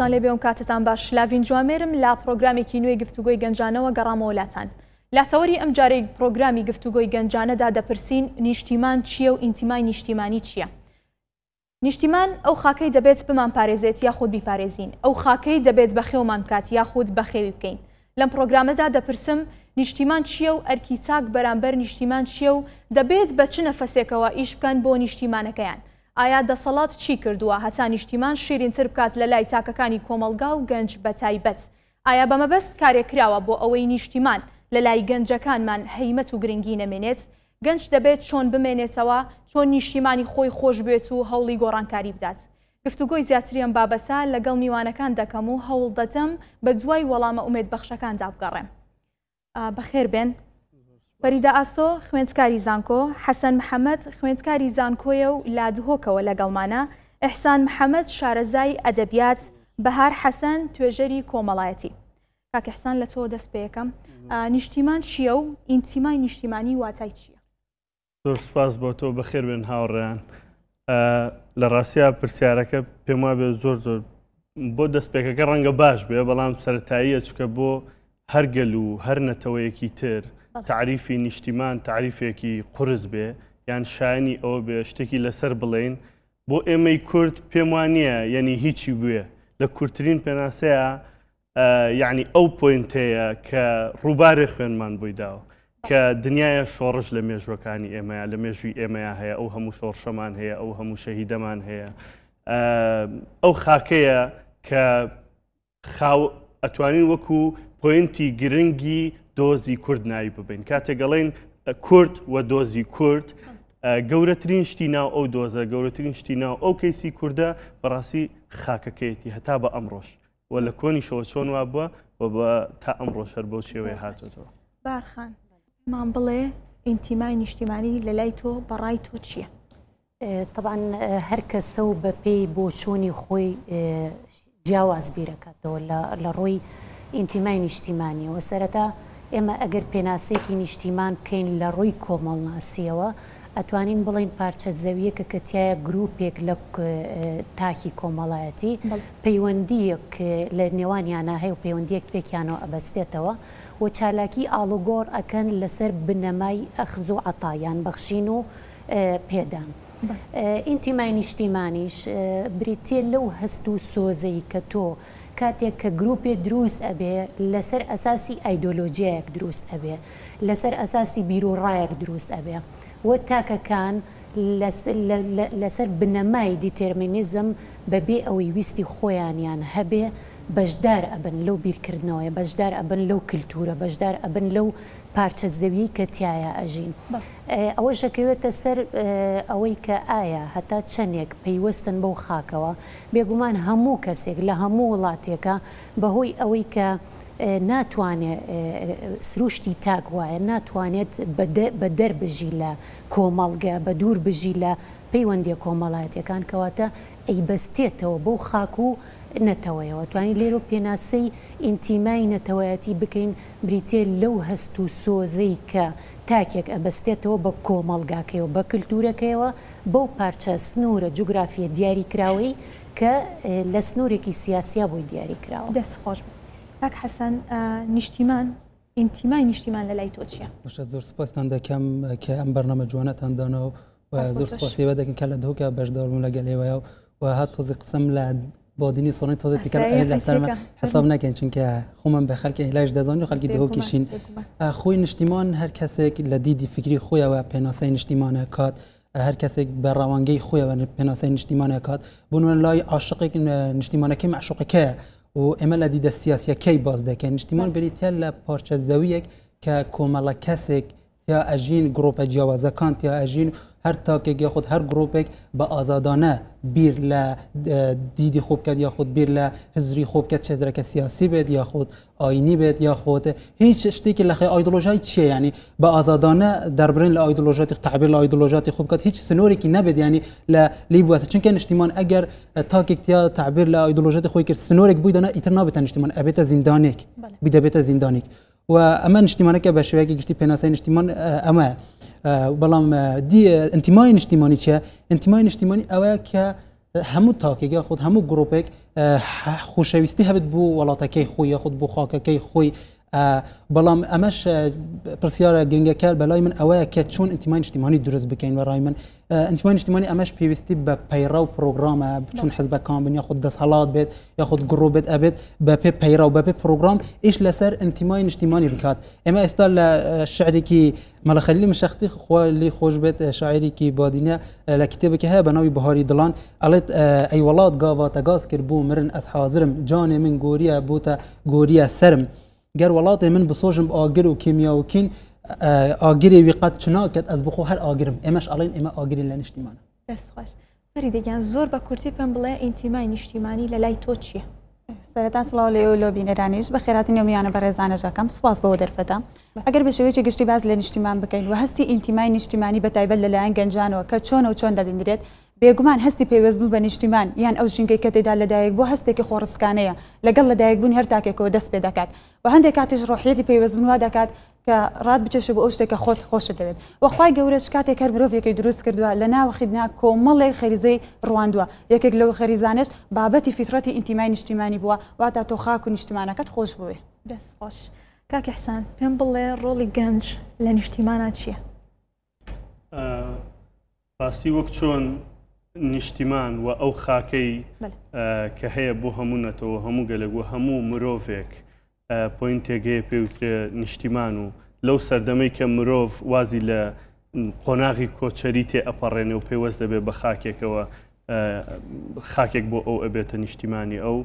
سپاسان لێ بێ ئەوم کاتتان باش لاڤین جوامێرم لا پرۆگرامێکی نوێی گفتوگۆی گەنجانەوە گەڕامەوەلاتان لاتەوەری ئەم جارێک پرۆگرامی گفتوگۆی گەنجانەدا دەپرسین نیشتیمان چییە و ئینتیمای نیشتیمانی چییە نیشتیمان ئەو خاکەی دەبێت بمان پارێزێت یا خودت بیپارێزین ئەو خاکەی دەبێت بە خێومان بکات یا خودت بە خێوی بکەین لەم پرۆگرامەدا دەپرسم نیشتیمان چییە و ئەرکی چاک بەرامبەر نیشتیمان چییە و دەبێت بە چ نەفەسێکەوە ئیش بکەن بۆ نیشتیمانەکەیان ئایا دەسەڵات چی کردووە هەتا نیشتیمان شیرینتر بکات لە لای تاکەکانی کۆمەلگا و گەنج بە تایبەت ئایا بەمەبەست کارێکراوە بۆ ئەوەی نیشتیمان لە لای گەنجەکانمان هەیمەت و گرنگی نەمێنێت گەنج دەبێت چۆن بمێنێتەوە چۆن نیشتیمانی خۆی خۆش بێت و هەوڵی گۆڕانکاری بدات گفتوگۆی زیاتریان بابەسا لەگەڵ میوانەکان دەکەم و هەوڵ دەتەم بە دوای وەڵامە ئومێد بەخشەکان دابگەڕێم بەخێر بێن فەریدا ئاسۆ خوێندکاری زانکۆ حەسەن محەممەد خوێندکاری زانکۆیە و لادهۆکەوە لەگەڵمانە ئەحسان محەممەد شارەزای ئەدەبیات بەهار حەسەن توێژەری کۆمەڵایەتی کاکەحسان لە تۆ دەست پێەکەم نیشتیمان چییە و ئینتیمای نیشتیمانی واتای چییە؟ زۆر سپاس بۆ تۆ بەخێر بێن هاوڕیان لە ڕاستیا پرسیارەکە پێم وابێ زۆر زۆر بۆ دەستپێکەکە ڕەنگە باش بێ بەڵام سەتاییە چکە بۆ هەرگەل و هەر نەتەوەیەکی تر. تعریفی نیشتیمان تعریفێکی قرس بێ یان شانی ئەوە بێ شتێکی لەسەر بڵێن بۆ ئێمەی کورد پێم وانە یعنی هیچی بێ لە کورتترین پێناسەیە یعنی ئەو پوینتەیە کە ڕووبارێ خوێنمان بۆی داوە کە دنیاە شۆڕش لە مێژوەکانی ئێمەیە لە مێژوی ئێمەیە هەیە ئەو هەموو شۆڕشەمان هەیە ئەو هەموو شەهیدەمان هەیە ئەو خاکەیە کە ئەتوانین وەکو پوینتی گرنگی دۆزی کوردناوی ببین کاتێگەڵێن کورد و دۆزی کورد گەورەترین شتی ناو ئەو دۆزە گەورەترین شتی ناو ئەو کەیسی کووردە بەڕاستی خاکەکەیەتی هەتا بە ئەمڕۆژ و لە کۆنی شەوە چۆن وا بووە و بە تا ئەمڕۆشەر بۆ شێوەیە هاتەوە بارخان مان بڵێ ئینتیمای نیشتیمانی لە لای تۆ بەڕای تۆ چییە؟ طبعاً هەر کەسە و بە پێی بۆ چۆنی خۆی جیاواز بیرەکەتەوە لە ڕۆی ئینتیمای نیشتیمانیەوە سەرەتا ئێمە ئەگەر پێناسێکی نیشتیمان بکەین لە ڕووی کۆمەڵناسیەوە ئەتوانین بڵین پارچە زەویە کە کەتیایە گرروپێک لە تاکی کۆمەڵایەتی پەیوەندیەک لە نێوانیانە هەیە و پەیوەندیەک پێکیانەوە ئەبەستێتەوە و چالاکی ئالوگۆر ئەکەن لەسەر بنەمای ئەخز و عتایان بەخشین و پێدان. ئینتیمای نیشتیمانیش بریتێ لەو هەست و سۆزەی کە تۆ کاتێک کە گرروپێ دروست ئەبێ لەسەر ئەساسی ئایدۆلۆجیەک دروست ئەبێ لەسەر ئەساسی بیرۆڕایەک دروست ئەبێ وە تاکەکان لەسەر بنەمای دیتەرمینیزم بەبێ ئەوەی ویستی خۆیانیان هەبێ بەشدار ئەبن لەو بیرکردنەوەی بەشدار ئەبن لەو کللتورە بەشدار ئەبن لەو پارچە زەوی کە تایە ئەژین ئەوە شەکەوێتە سەر ئەوەی کە ئایا هەتا چەندێک پەیوەستن بەو خاکەوە بێگومان هەموو کەسێک لە هەموو وڵاتێکە بەهۆی ئەوەی کە ناتوانێت سروشتی تاک وایە ناتوانێت بە دەربژی لە کۆمەڵگە بە دوور بژی لە پەیوەندی کۆمەڵایەتەکان کەواتە ئەیبەستێتەوە بۆ خاک و نەتەوەیەوە توانی لێرۆ پێناسەی ئینتیمای نەتەوایەتی بکەین بریتێ لەو هەست و سۆزەی کە تاکێک ئەبەستێتەوە بە کۆمەڵگاکەیەوە بە کللتورەکەیەوە بەو پارچە سنوورە جوگرافیە دیاری کراوەی کە لە سنوورێکی سیاسیا بۆی دیاری کراوە دەست خۆش پاک حەسەن نیشتیمان ئینتیمای نیشتیمان لە لای تۆ چیە؟ زۆر سپستان دەکەم کە ئەم بەرنەمە جوانەتان دانەوە زۆر سپاسی بەدەکەن کە لە دۆکە بەشدەڕون لەگەلێوەیە و و هات تۆزی قسم لە بادینی دینی تو تکر اهل حساب حساب نکن چون که خومن به خلق اهلاج دزان و خلق دهو کشین خوی نشتیمان هر کسی لدیدی فکری خوی و پناسه نشتیمان کات هر کسی بر روانگی خوی و پناسه نشتیمان کات بنون لای عاشق نشتیمان که معشوق که و امل دید سیاسی کی باز ده بله. که نشتیمان تل پارچه زاویه که کمالا کسی یا اجین گروپ جوازکان یا اجین هر تاکک یا خود هر گروپک به آزادانه بیر ل دیدی خوب کرد یا خود بیر ل حزری خوب کرد چه زرک سیاسی بید یا خود آینی بید یا خود هیچ شتی که لخه ایدولوژی چیه یعنی به آزادانه در برین ل ایدولوژیات تعبیر ل خوب کرد هیچ سنوری کی نبید یعنی ل لیب واسه چون که نشتیمان اگر تاکک تیا تعبیر ل ایدولوژیات خوب کرد سنوری بود نه ایتر نابتن نشتیمان ابیت زندانیک بله. بیده زندانیک و اما نشتیمانه که به وگه گشتی پناسه نشتیمان اما آه، بەڵام آه، دی آه، انتیمای نیشتیمانی چە انتیمای نیشتیمانی ئەوەیە کە هەموو تاکێگە خودت هەموو گرروپێک خوشەویستی هەبت بوو وڵاتەکەی خۆی خودت بۆ خاکەکەی خۆی بەڵام ئەمەش پرسیارە گرنگەکە بەلای من ئەوەیە کە چۆن ئەتیمان شتیمانی دروست بکەین بە ڕای من ئەتیمان شتیمانی ئەمەش پێویستی بە پەیرا و پرۆگرامە چون حزبەکان بن یاخود دەسەڵات بێت یاخود گڕۆ بێت ئەبێت بە پێ پەیرا و بەپێ پرۆگرام ئیش لەسەر ئەتیمای نیشتیمانی بکات ئێمە ئێستا لە شعرێکی مەلەخەلی مشەختی خوا لی خۆش بێت شاعرێکی بادینە لە کتێبەکە هەیە بە ناوی بەهاری دڵان ئەڵێت ئەی وڵات گاواتەگاز کرد بوو مرن ئەس حاضرم جانێ من گۆریە بۆتە گۆریە سرم. گەر وڵاتێ من بسۆژم ئاگر و کیمیاوکین ئاگری وی قەت چناکەت ئەس بخۆ هەر ئاگرم ئێمەش ئەڵێن ئێمە ئاگری لە نیشتیمانە دەستخواش فەری دەگەیان زۆر بە کورتی پێم بڵێ ئینتیمای نیشتیمانی لە لای تۆ چییە؟ سەرەتا سلااو لێ و لۆ بینەرانیش بە خێراتی نومیانە بە ڕێزانەژەکەم سواز بەوە دەرفەتە ئەگەر بە شێوەیەکی گشتی باز لە نیشتیمان بکەین و هەستی ئینتیمای نیشتیمانی بەتایبەت لەلایەن گەنجانەوە کە چۆن و چۆن دەبیندرێت بێگومان هەستی پێوەست بوو بە نیشتیمان یان ئەو ژنگەی کە تێدا لەدایک بۆ هەستێکی خۆڕستکانەیە لەگەڵ لەدایک بوون هەرتاکێکەوە دەست پێ دەکات و هەندێک کاتیش ڕۆحێتی پێوەست بنوا دەکات کە ڕات بچێشە بۆ ئەو شتێکە خۆت خۆشە دەوێت وەخوای گەورەش کاتێک هەر مرۆڤێکی دروست کردووە لە ناوەخیدنا کۆمەڵی خەریزەی ڕواندووە یەکێک لەو خەریزانش بابەتی فیترەتی ئینتیمای نیشتیمانی بووە واتا تۆ خاک و نیشتمانەکەت خۆش بووێ دەست خۆش کاکە حسان پێم بڵێ ڕۆڵی گەنج لە نیشتیمانە چییە؟ باسی وەک چۆن نیشتیمان و ئەو خاکەی کە هەیە بۆ هەمونەتەوە هەموو گەلەگ و هەموو مرۆڤێک پوینتێگەیە پێوترێ نیشتیمان و لەو سەردەمەی کە مرۆڤ وازی لە قۆناغی کۆچەری تێ ئەپەڕێنێ و پێوەست دەبێت بە خاکێکەوە خاکێک بۆ ئەو ئەبێتە نیشتیمانی ئەو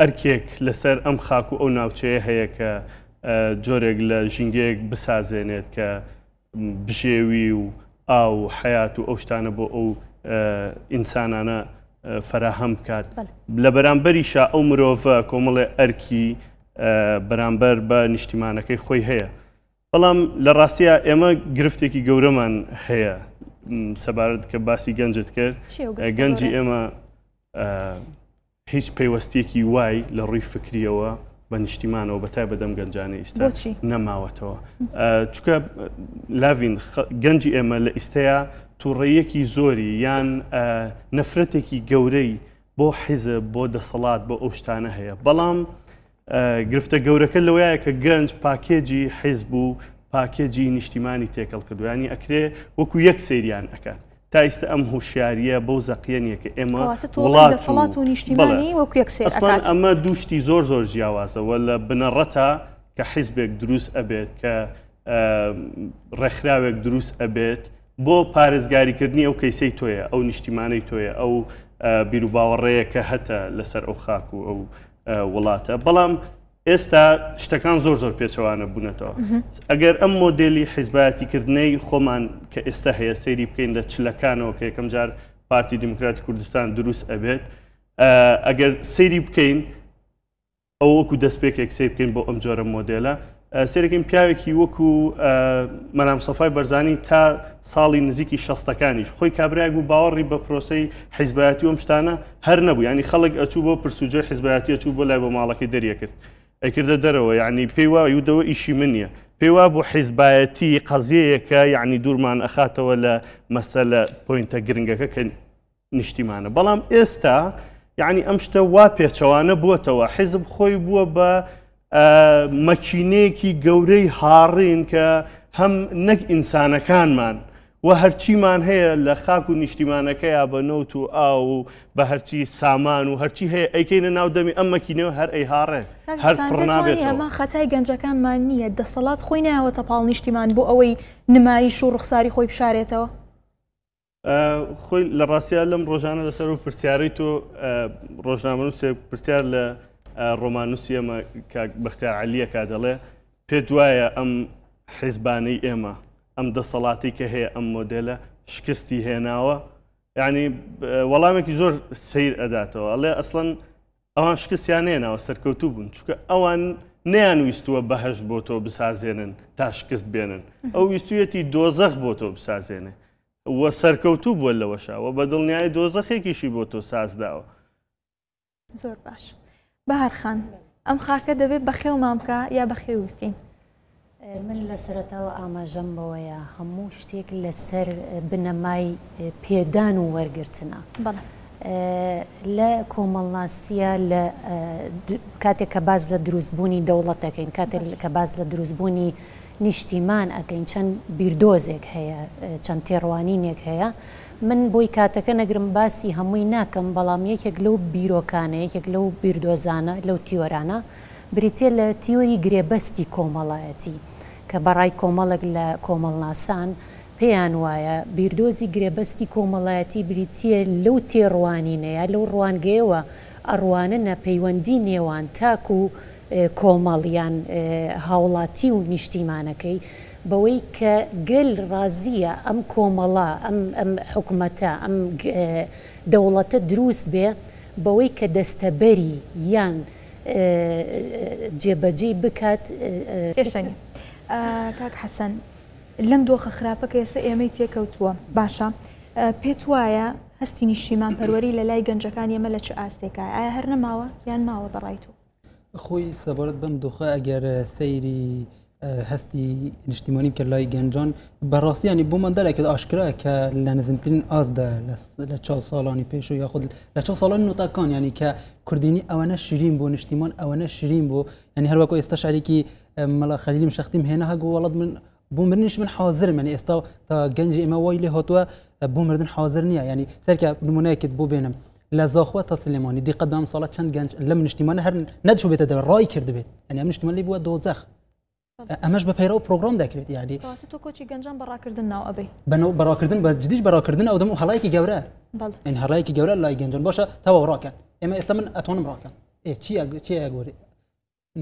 ئەرکێک لەسەر ئەم خاک و ئەو ناوچەیە هەیە کە جۆرێک لە ژنگەیەک بسازێنێت کە بژێوی و ئاو حیات و ئەو شتانە بۆ ئەو ئینسانانە فراهەم بکات لە بەرامبەریشا ئەو مرۆڤە کۆمەڵێ ئەرکی بەرامبەر بە نیشتیمانەکەی خۆی هەیە بەڵام لە ڕاستە ئێمە گرفتێکی گەورەمان هەیە سەبارەت کە باسی گەنجت کرد گەنجی ئێمە هیچ پەیوەستێکی وای لە ڕووی فکریەوە بە نیشتیمانەوە بەتای بەدەم گەنجانە ئیستا نەماوەتەوە چکە لاوین گەنجی ئێمە لە ئیستەیە تووڕەیەکی زۆری یان نەفرەتێکی گەورەی بۆ حیزە بۆ دەسەڵات بۆ ئەوشتانە هەیە بەڵام گرفتە گەورەکە لەوەیە کە گەنج پاکێجی حیز بوو پاکێجی نیشتیمانی تێکەڵ کردوانی ئەکرێ وەکو یەک سریان ئەکات تا ئیستا ئەم هوشیاریە بەو زەقیێنیەکە ئێمە وڵات و نیشتیمانی وەکو یەکسێ ئەمە دوشتی زۆر زۆر جیاوازەوە لە بنەڕەتە کە حیزبێک دروست ئەبێت کە ڕێکخراوێک دروست ئەبێت بۆ پارێزگاریکردنی ئەو کەیسەی تۆیە ئەو نیشتیمانەی تۆیە ئەو بیرروباوەڕێیە کە هەتە لەسەر ئەو خاک و ئەو وڵاتە بەڵام ئێستا شتەکان زۆر زۆر پێچەوانە بوونەتەوە ئەگەر ئەم مۆدلی حیزباتیکردنەی خۆمان کە ئێستا هەیە سەیری بکەین لە چلەکانەوە کە یەکەم جار پارتی دیموکراتی کوردستان دروست ئەبێت ئەگەر سەیری بکەین ئەو وەکو دەستپێکێک سێ بکەین بۆ ئەم جۆرە مۆدلە سێرەکەم پیاوێکی وەکو مەنام سەفای بەرزانی تا ساڵی نزیکی شەستەکانیش خۆی کابراگ و باوەڕی بە پرۆسی حیزبایەتی ئەم شتانە هەر نەبوو ینی خەڵک ئەچوو بۆ پرسوجە حیزبایەتی ئەچوو بۆ لای بە ماڵەکەی دەریە کرد. ئەکردە دەرەوە یعنی پێی وایە ودەوە ئیشی منیە پێوا بۆ حیزبایەتی قەزیەیەەکە یعنی دوورمان ئەخاتەوە لە مەسەلە پوینتە گرنگەکە کە نیشتیمانە بەڵام ئێستا یعنی ئەم شتە وا پێچەوانە بووتەوە حیزب خۆی بووە بە مەچینەیەکی گەورەی هاڕین کە هەم نەک ئینسانەکانمان و هەرچیمان هەیە لە خاک و نیشتیمانەکەیە بە نەوت و ئا و بە هەرچی سامان و هەرچی هەیە ئەیکەینە ناودەمی ئەمەکینەوە هەر ئەیهاڕێ هەر پڕنابێت ئەمە خەتای گەنجەکانمان نییە دەسەڵات خۆی نایەوە تەپاڵ نیشتیمان بۆ ئەوەی نمایش و ڕخساری خۆی بشارێتەوە خۆی لە ڕاستیا لەم ڕۆژانە لەسەر و پرسیاری تۆ ڕۆژنامەنووسێ پرسیار لە ڕۆمانوسی ئەمە بەختیا علیە کا دەڵێ پێ دوایە ئەم حیزبانەی ئێمە ئەم دەسەڵاتی کە هەیە ئەم مۆدلە شکستی هێناوە ینی وەڵامێکی زۆر سیر ئەداتەوە ئەڵێ ئەسڵەن ئەوان شکستیان هێناوە سەرکەوتوو بوون چکە ئەوان نیانویستووە بەهشت بۆ تۆ بسازێنن تا شکست بێنن ئەو ویستویەتی دۆزەخ بۆ تۆ بسازێنێ وە سەرکەوتوو بووە لەوەشاوە بە دڵنیای دۆزەخێکیشی بۆ تۆ سازداوە زۆر باش بەهارخان ئەم خاکە دەبێت بەخێومان بکە یا بەخێو بکەین من لە سەرەتاوە ئاماژەم بەوەیە هەموو شتێک لەسەر بنەمای پێدان و وەرگرتنە لە کۆمەڵناسیە لە کاتێک کە باز لە دروستبوونی دەوڵەتەکەین کاتێک کە باز لە دروستبوونی نیشتیمان ئەەکەین چەند بیردۆزێک هەیە چەند تێڕوانینێک هەیە من بۆی کاتەکە نەگرم باسی هەمووی ناکەم بەڵام یەکێک لەو بیرۆکانە یەکێک لەو بیردۆزانە لەو تیۆرانە بریتە لە تیۆری گرێبەستی کۆمەڵایەتی. کە بەڕای کۆمەڵک لە کۆمەڵناسان پێیان وایە بیردۆزی گرێبەستی کۆمەڵایەتی بریتە لەو تێڕوانینەیە لەو ڕوانگەیەوە ئەڕوانە نەپەیوەندی نێوان تاکو و کۆمەڵیان هاوڵاتی و نیشتیمانەکەی بەوەی کە گەل ڕازیە ئەم کۆمەڵا ئەم حکوومەتە ئەم دەوڵەتە دروست بێ بەوەی کە دەستەبەری یان جێبەجێ بکات کاک حەسەن لەم دۆخە خراپەکە ئێستا ئێمەی تێکەوتووە باشە پێت وایە هەستی نیشتیمان پەروەری لە لای گەنجەکان ئێمە لە چ ئاستێکە ئایا هەر نەماوە یان ماوە بەڕای تو خۆی سەبارەت بەم دۆخە ئەگەر سەیری هەستی نیشتیمانی کە لای گەنجان بەڕاستیانی بۆمان دەرەکە که کە لە نزمترین ئازدا لە چا ساڵانی پێش و یاخود لە چا ساڵان نوتەکان یعنی که کردینی ئەوەنە شیرین بو نیشتیمان ئەوەنە شیرین بو یعنی هر بۆ ینی هەروەکو ئێستا شارێکی مەلا خەلیم شختیم هێنەها گووەڵات من بۆ مرنیش من حاضر من ئێستا تا گەنجی ئێمە وایلی لێ هاتووە بۆ مردن حاضر یعنی نییە نمونه سەرکە بو بینم بێنم لە زاخوا تا صلاة دیقەدام ساڵە چەند نشتمان هر ندشو هەر نەچوبێتە دەبێت ڕای کردبێت ئەنی ئەم نیشتمان لێ بووە دۆزەخ ئەمەش بە پەیرە و پرۆگرام دەکرێت یاری تۆ کۆچی گەنجان بەڕاکردن ناو ئەبی بەنەوە بەڕاکردن بە جدیش بەڕاکردن ئەو دەم و هەڵایکی گەورە ئەین هەڵایکی گەورە لای گەنجان باشە تاوا ڕاکەن ئێمە ئێستا من ئەتوانم ڕاکەن ئێ چی چی گۆری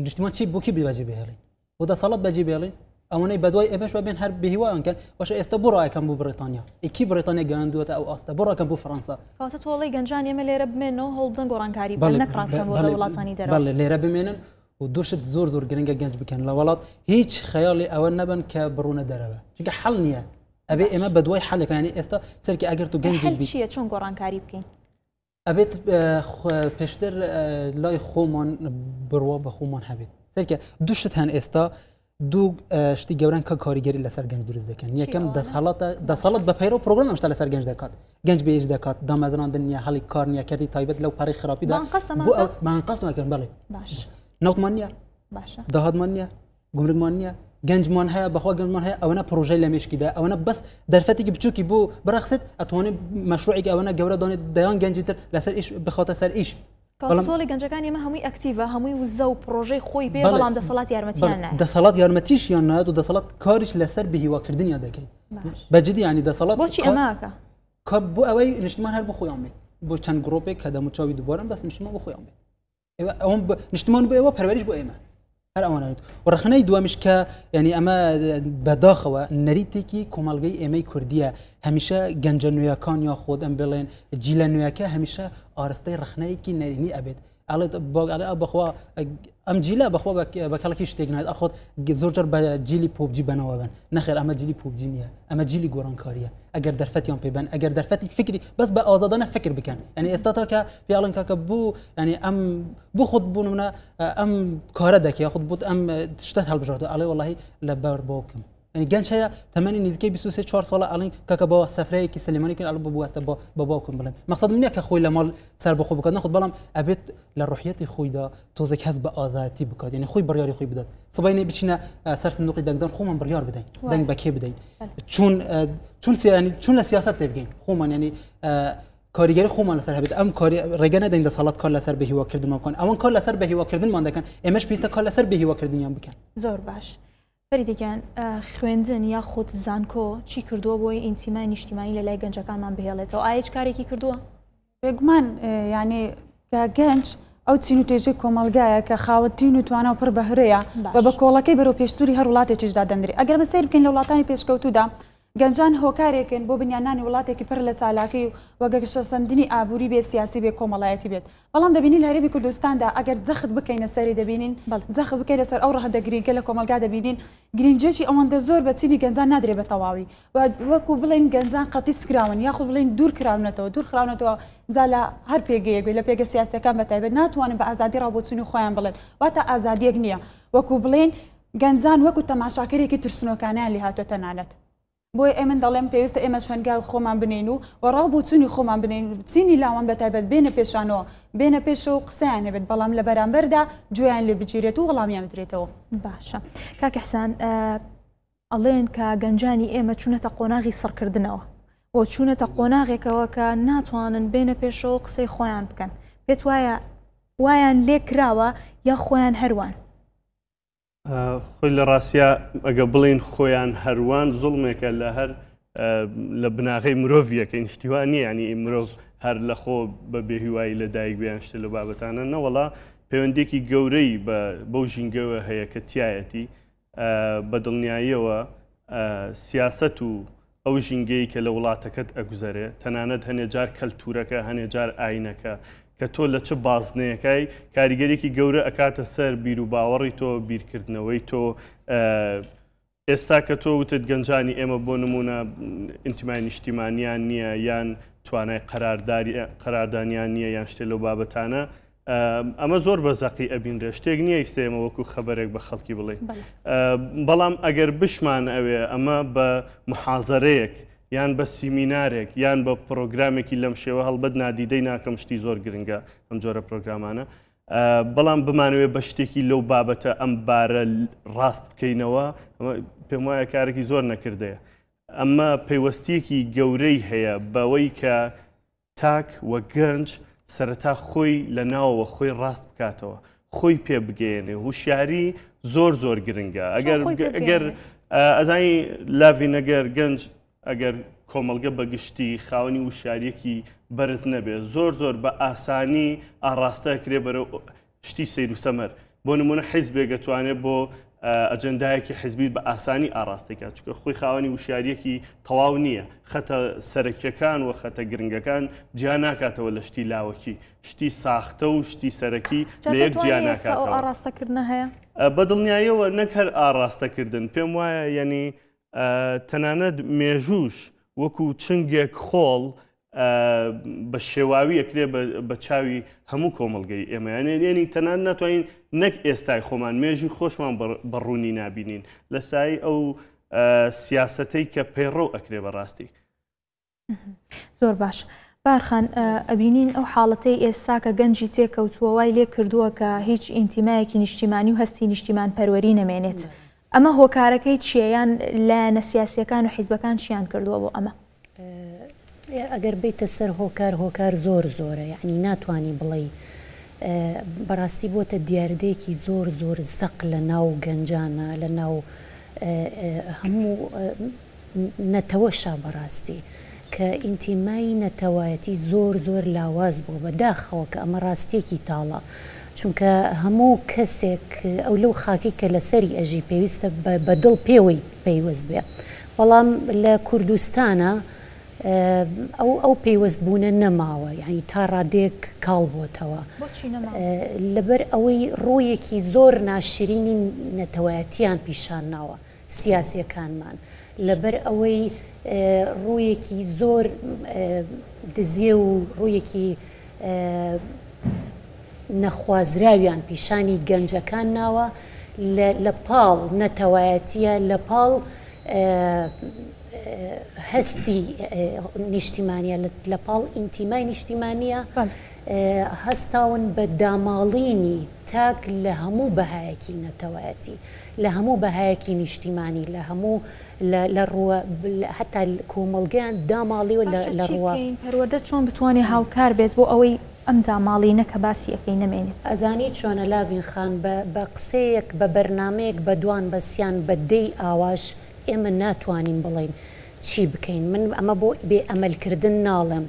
نیشتمان چی بۆکی بباجی بهێڵین بۆ دا ساڵت بەجی بێڵین ئەوەی بەدوای ئەمەش بێن هەر بهیواکەن بەش ئێستا بۆ ڕایەکەم بۆ بریتانیا ئیکی بریتانیا گەاندوێتە ئەو ئاستە بۆ ڕاکەم بۆ فەنسا کاتە تۆڵی گەنجان ئێمە لێرە بمێنەوە هەڵدن گۆڕانکاری بەڵێ لێرە بمێنن و دوشت زور زور گنج گنج بکەن لە هیچ خیالی اول نبن که برونه دەرەوە چون حل اما ئەبێ ئێمە بە دوای حلەکانی یعنی ئێستا سەرکی اگر تو چیه چون قرآن گۆڕانکاری بکەین ئەبێت پێشتر لای خۆمان بڕوە بە دوشت هەبێت سەرکە دوشت هن ئێستا دو شتی گەوران کە کاریگەری لەسەر گەنج دروست دەکەن یەکەم دەسەڵات بە پیرۆ گنج آره؟ شتا لەسەر گنج دەکات گەنج بێش دەکات دامەزراندن دنیا حالی کار نیا کردی تایبەت لەو من من بۆ بله باش. نەوت مانە باشە داهاتمانە گمرگمانە گەنجمان هەیە بەخوا گەنجمان أو أنا بس لە مشکیدا ئەوەنە بەس دەرفەتێکی بچووکی بۆ بەرەخست ئەتوانێت مەشروعێک ئەوەنە گەورە دانێت دەیان گەنجی تر لەسەر ئیش بخاتە سەر ئیش سۆڵی گەنجەکان ئمە هەمووی ئەکتیڤە هەمووی وزە و پرۆژەی خۆی بێ بەڵام دەسەڵات یارمەتیان دەسەڵات یارمەتیشیان نایەت و دەسەڵات کاریش لەسەر بهیواکردنیا دەکەیت بەجددی ینی دەسەڵات بۆچی ئەماکە کە بۆ ئەوەی نیشتمان أوي نشتمان خۆیان بێت بۆ بو گرۆپێک کە دەموچاوی دوبارم بەس بس نشتمان خۆیان بێت اون ئەوم نیشتمان بۆ ئێوە پەروەریش بۆ ئێمە هەر ئەوانێت و ڕخنەی دومیش کە ینی ئەمە بەداخەوە نەریتێکی کۆمەڵگەی ئێمەی کوردیە هەمیشە گەنجە نوێیەکان یا خۆدەم بڵێن جیلە همیشه هەمیشە ئارستەی ڕخنەیەکی نرینی ابد على بەخوا ئەم ام بەخوا بەکەڵکی شتێک نات ئەخۆت أخذ بە بجيلي بوب جي بنوابن نخير أما جيلي بوب نیە ئەمە جیلی گۆڕانکاریە ئەگەر دەرفەتیان پێبن ئەگەر دەرفەتی فکری بەس بە ئازادانە فکر بکەن ئەنی ئێستا تاکە پیاڵن کاکە بوو ینی ئەم بۆ خۆت بوونە ئەم أم كاردك خودت بوت ئەم شتە هەڵبژاردو ئەڵێ وڵی لە بەر بۆکم. یعنی گنج هيا تمانی نزدیکی 23 4 ساله الان کاکا با سفره کی سلیمانی کن الان بو با بابا کن بلم مقصد منیه که خوی لمال سر بخو بکاد ناخد بلم ابد لروحیت خوی دا توزک هز به آزادی بکاد یعنی خوی بریاری خوی بداد صباینه بچینه اه، سر صندوقی دنگدان خو من بریار بدین دنگ بکی بدین چون اه، چون یعنی چون لسیاست تبگین خو من یعنی اه، کاریگری خو مال سر هبید ام کاری رگن دین ده سالات کار لسر به هوا کردن مکن اما کار لسر به هوا کردن مان دکن امش پیست کار لسر به هوا کردن یان بکن زور باش فەریدەگەن خوێندن یا خۆت زانکۆ چی کردووە بۆی ئینتیمای نیشتیمانی لە لای گەنجەکانمان بهێڵێتەوە ئایا هیچ کارێکی کردووە؟ بێگومان یعنی گەنج ئەو چین و توێژەی کۆمەلگایە کە خاوەتین و توانە و پڕ بەهرەیە بە بە کۆڵەکەی بەرەو پێشسووری هەر وڵاتێکیشدا دەندری ئەگەر بەسەیر بکەین لە وڵاتانی پێشکەوتودا گەنجان هۆکارێکن بۆ بنیانانی وڵاتێکی پڕ لە چالاکی و وەگەشە سندنی ئابووری بێ سیاسی بێ کۆمەڵایەتی بێت بەڵام دەبینی لە هەرێبی کوردستاندا ئەگەر جەخت بکەینە سەری دەبینین جەخت بکەین لەسەر ئەو ڕەهدە گرینگە لە کۆمەلگا دەبینین گرینجێکی ئەوەندە زۆر بە چینی گەنجان نادرێ بە تەواوی وەکو بڵین گەنجان قەتی سکراون یاخود بڵین دوور کراونەتەوە دوور خراونەتەوە جا لە هەر پێگەیەک لە پێگە سیاسەکان بەتایبێت ناتوانن بە ئازادی ڕاوبچون و خۆیان بڵێن واتە ئازادیەک نییە وەکو بڵێن گەنجان وەکو تەماشاکەرێکی ترسنۆکانیان لی هاتوە تەنانەت بۆی ئێمن دەڵێم پێویستە ئێمە شەنگاو خۆمان بنین و وەڕاو بۆ چونی خۆمان بنین چینی لاوان بە تایبەت بێنە پێشانەوە بێنە پێش و قسەیان هەبێت بەڵام لە بەرامبەردا جویان لێ بگیرێت و وەڵامیان بدرێتەوە باشە کاکەحسان ئەڵێن کە گەنجانی ئێمە چونەتە قۆناغی سڕکردنەوە بۆ چونەتە قۆناغێکەوە کە ناتوانن بێنە پێشەوە قسەی خۆیان بکەن پێت وایە وایان لێ کراوە یا خۆیان هەروان خۆی لە ڕاستیا ئەگە بڵین خۆیان هەروان زڵمێکە لە هەر لە بناغی مرۆڤیەکە نیشتیوانی ینی مرۆڤ هەر لە خۆ بە بێهیوایی لە دایک بیان شتە لە بابەتانە نەوەڵا پەیوەندێکی گەورەی بەو ژینگەوە هەیە کە تایەتی بە دڵنیاییەوە سیاست و ئەو ژینگەی کە لە وڵاتەکەت ئەگوزارێ تەنانەت هەنێجار کەلتورەکە هەنێجار ئاینەکە کە تۆ لە چه بازنەیەەکەی کاریگەرێکی گەورە ئەکاتە سەر بیر و باوەڕی تۆ بیرکردنەوەی تۆ ئێستا کە تۆ وتت گەنجانی ئێمە بۆ نمونە ئینتیمای نیشتیمانیان نییە یان توانای قراردانیان نییە یان شتێ لەو بابەتانە ئەمە زۆر بە زەقی ئەبینرە شتێک نییە ئیسێمە وەکو خبرێک بە خەڵکی بڵێ بەڵام ئەگەر بشمان ئەوێ ئەمە بە محازەرەیەک یان بە سیمینارێک یان بە پرۆگرامێکی لەم شێوە هەڵبەت نادیدەی ناکەم شتی زۆر گرنگە ئەم جۆرە پرۆگرامانە بەڵام بمانوێت بە شتێکی لەو بابەتە ئەم بارە ڕاست بکەینەوە پێم وایە کارێکی زۆر نەکردەیە ئەمە پەیوەستیەکی گەورەی هەیە بەوەی کە تاک وە گەنج سەرەتا خۆی لە ناوەوە خۆی ڕاست بکاتەوە خۆی پێ بگەێنێ هوشیاری زۆر زۆر گرنگە ئەگەر ئەگەر ئەزانی لاوی نەگەر گەنج ئەگەر کۆمەلگە بەگشتی خاوەنی وشارەکی بەرز نەبێ زۆر زۆر بە ئاسانی ئاڕاستە کرێ بەرە شتی سیر و سەمەر بۆ نمونە حیز بێگەتوانێت بۆ ئەجندایەکی حزبیت بە ئاسانی ئاراستێکات چکە خۆی خاوەنی وشارەکی تەواو نییە خەتە سەرەکیەکان و خەتە گرنگەکان جیان ناکاتەوە لە شتی لاوەکی شتی ساختە و شتی سەرەکی لە یەک جیان ناکات ئاراستەکردن هەیە بەدڵنیایەوە نەک هەر ئاراستەکردن پێم وایە یعنی تەنانەت مێژوش وەکو چنگێک خۆڵ بە شێواوی ئەکرێ بە چاوی هەموو کۆمەلگەی ئێمەیانێنی تەنان ناتوانین نەک ئێستای خۆمان مێژی خۆشمان بەڕوونی نبینین لە سای ئەو سیاسەتەی کە پەیڕەو ئەکرێ بەڕاستی زۆر باش. بارخان ئەبینین ئەو حاڵەتەی ئێستا کە گەنجی تێکەوتووەوای لێ کردووە کە هیچ ئینتیمایەکی نیشتیمانی و هەستی نیشتیمان پەروەری نەمێنێت. ئەمە هۆکارەکەی چیەیان لە نەسیاسیەکان و حیزبەکان چیان کردووە بۆ ئەمە ئەگەر بیتە سەر هۆکار هۆکار زۆر زۆرە یعنی ناتوانانی بڵێ بەڕاستی بۆتە دیاردەیەکی زۆر زۆر زەق لە ناو گەنجانە لە ناو هەموو نەتەوەشا بەڕاستی کە ئینتیمای نەتەوایەتی زۆر زۆر لاواز بوو بەداخەوە کە ئەمە ڕاستێکی تاڵە. چونکە هەموو کەسێک ئەو لەو خاکی کە لەسەری ئەژی پێویستە بە دڵ پێوەی پەیوەست بێ بەڵام لە کوردستانە ئەو ئەو پەیوەست بوونە نەماوە یعنی تا ڕادێک کاڵ بۆتەوە لەبەر ئەوەی ڕۆیەکی زۆر ناشرینی نەتەوایەتیان پیشان ناوە سیاسەکانمان لەبەر ئەوەی ڕوویەکی زۆر دزیێ و ڕوویەکی نەخوازراویان پیشانی گەنجەکان ناوە لە پاڵ نەتەوایەتیە لە پاڵ هەستی نیشتیمانە لە پاڵ ئینتیمای نیشتیمانە هەستاون بە داماڵینی تاک لە هەموو بەهایەکی نەتەوایەتی لە هەموو بەهایەکی نیشتیمانی لە هەموو لە ڕوە هەتا کۆمەلگەیان داماڵی و لە ڕوە هەروەدە چۆن بتوانێت هاوکار بێت بۆ ئەوەی ئەم داماڵینە کە باسی یەکەی نەمێنێت ئەزانی چۆنە لاوین خان بە قسەیەک بە بەرنمەیەک بە دوان بەسییان بە دەی ئاواش ئێمە ناتوانین بڵین چی بکەین من ئەمە بۆ بێ ئەمەلکردن ناڵم.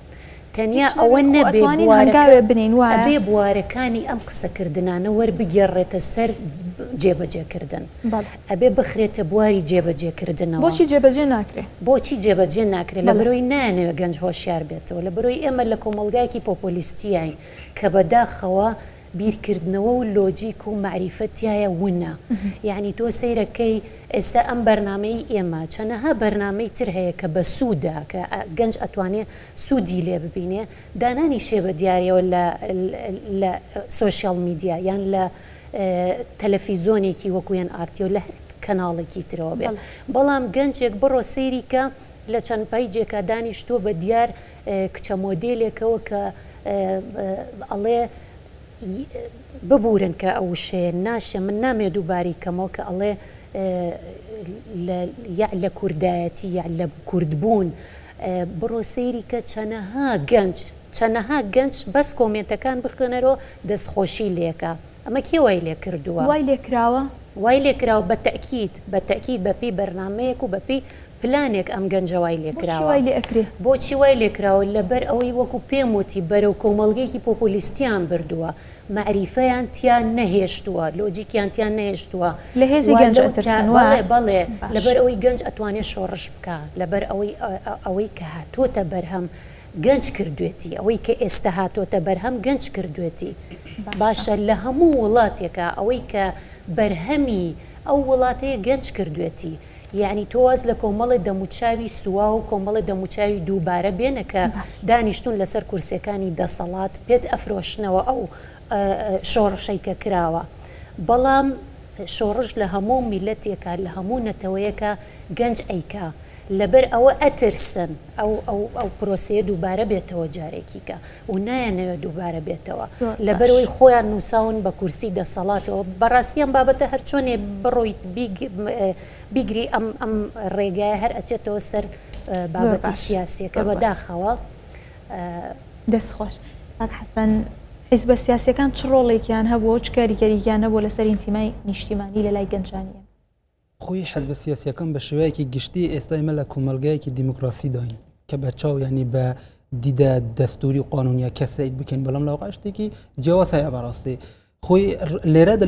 تەنیا ئەوە نەبێوارگاوێ بنین وە بێ بوارەکانی ئەم قسەکردانە وەربگەڕێتە سەر جێبەجێکردن ئەبێ بخرێتە بواری جێبەجێکردنەوە بۆچی جێبەجێ ناکرێت بۆچی جێبەجێ ناکرێت لە بەرۆی نانەوە گەنج هۆشیار بێتەوە لە بەرۆی ئێمە لە کۆمەلگایکی پۆپۆلیستیایی کە بەداخەوە بیرکردنەوە و لۆجیک و معریفەتیایە ونە یعنی تۆ سیرەکەی ئێستا ئەم بەرنمەی ئێمە چەنەها بەرنمەی تر هەیە کە بە سوودا کە گەنج ئەتوانێت سوودی لێ ببینێ دانانی شێبە دیارەوە لە سوۆسیال میدیا یان لە تەلەفیزۆنێکی وەکوێن ئارتیۆ لە کەناڵێکی ترەوە بێ بەڵام گەنجێک بڕۆ سەیریکە لە چەند پەیجێکە دانیشتۆ بە دیار کچە مۆدلێکەوە کە ئەڵێ ببورن کە ئەو شێ ناشە من نامێ دووباری کەمەوە کە ئەڵێ لە کوردایەتی یا لە کوردبوون بڕۆ سەیری کە چەنەها گەنج چەنەها گەنج بەس کۆمێنتەکان بخێنەرەوە دەستخۆشی لێکە ئەمە کێوای لێ کردووە وای لێکراوە وای لێکراوە بە تەکییت بە تەکییت بەپی بەرنمەیەک و بەپی پلانێک ئەم گەنجەوای لێکراوەی لێکرێ بۆچی وای لێکراوە لەبەر ئەوەی وەکو پێم وتی بەرەو کۆمەڵگەیەکی پۆپۆلیستیان بردووە معریفەیان تیان نەهێشتووە لۆجیکیان تیان نەهێشتووە لە هێزی گەنجترسنوە بەڵێ لەبەر ئەوەی گەنج ئەتوانێت شۆڕش بکە لەبەر ئەوەی ئەوەی کە هاتۆتە بەرهەم گەنج کردوێتی ئەوەی کە ئێستا هاتۆتە بەرهەم گەنج کردوێتی باشە لە هەموو وڵاتێکە ئەوەی کە بەرهەمی ئەو وڵاتەیە گەنج کردوێتی. یعنی تۆز لە کۆمەڵی دەموچاوی سووا و کۆمەڵی دەموچاوی دووبارە بێنەکە دانیشتون لەسەر کورسەکانی دەسەڵات پێت ئەفرۆشنەوە ئەو شۆڕشەی کە کراوە بەڵام شۆڕش لە هەموو میلەتێکە لە هەموو نەتەوەیەکە گەنج ئەیکا. لەبەر ئەوە ئەترسن ئەو ئەو ئەو پرۆسەیە دووبارە بێتەوە جارێکیکە و نایەنەوە دووبارە بێتەوە لەبەرەوەی خۆیان نووساون بە کورسی دەسەڵاتەوە بەڕاستیان بابەتە هەرچۆنێ بڕۆیت بیگری ئەم ئەم ڕێگایە هەر ئەچێتەوە سەر بابەتی سیاسەکە بەداخەوە دەستخۆش ئەک حەسەن حیزبە سیاسەکان چ ڕۆڵێکیان هەبوو چ کاریگەریگیان هەبوو لەسەر ئینتیمای نیشتیمانی لە لای گەنجانیە خۆی کم به بە که گشتی ئێستا ئمە لە که دیموکراسی داین که بە یعنی به دیده دستوری و قانونی کەسێک بکەین بەڵام لەوقع شتێکی جیاواز هەیە براسته خۆی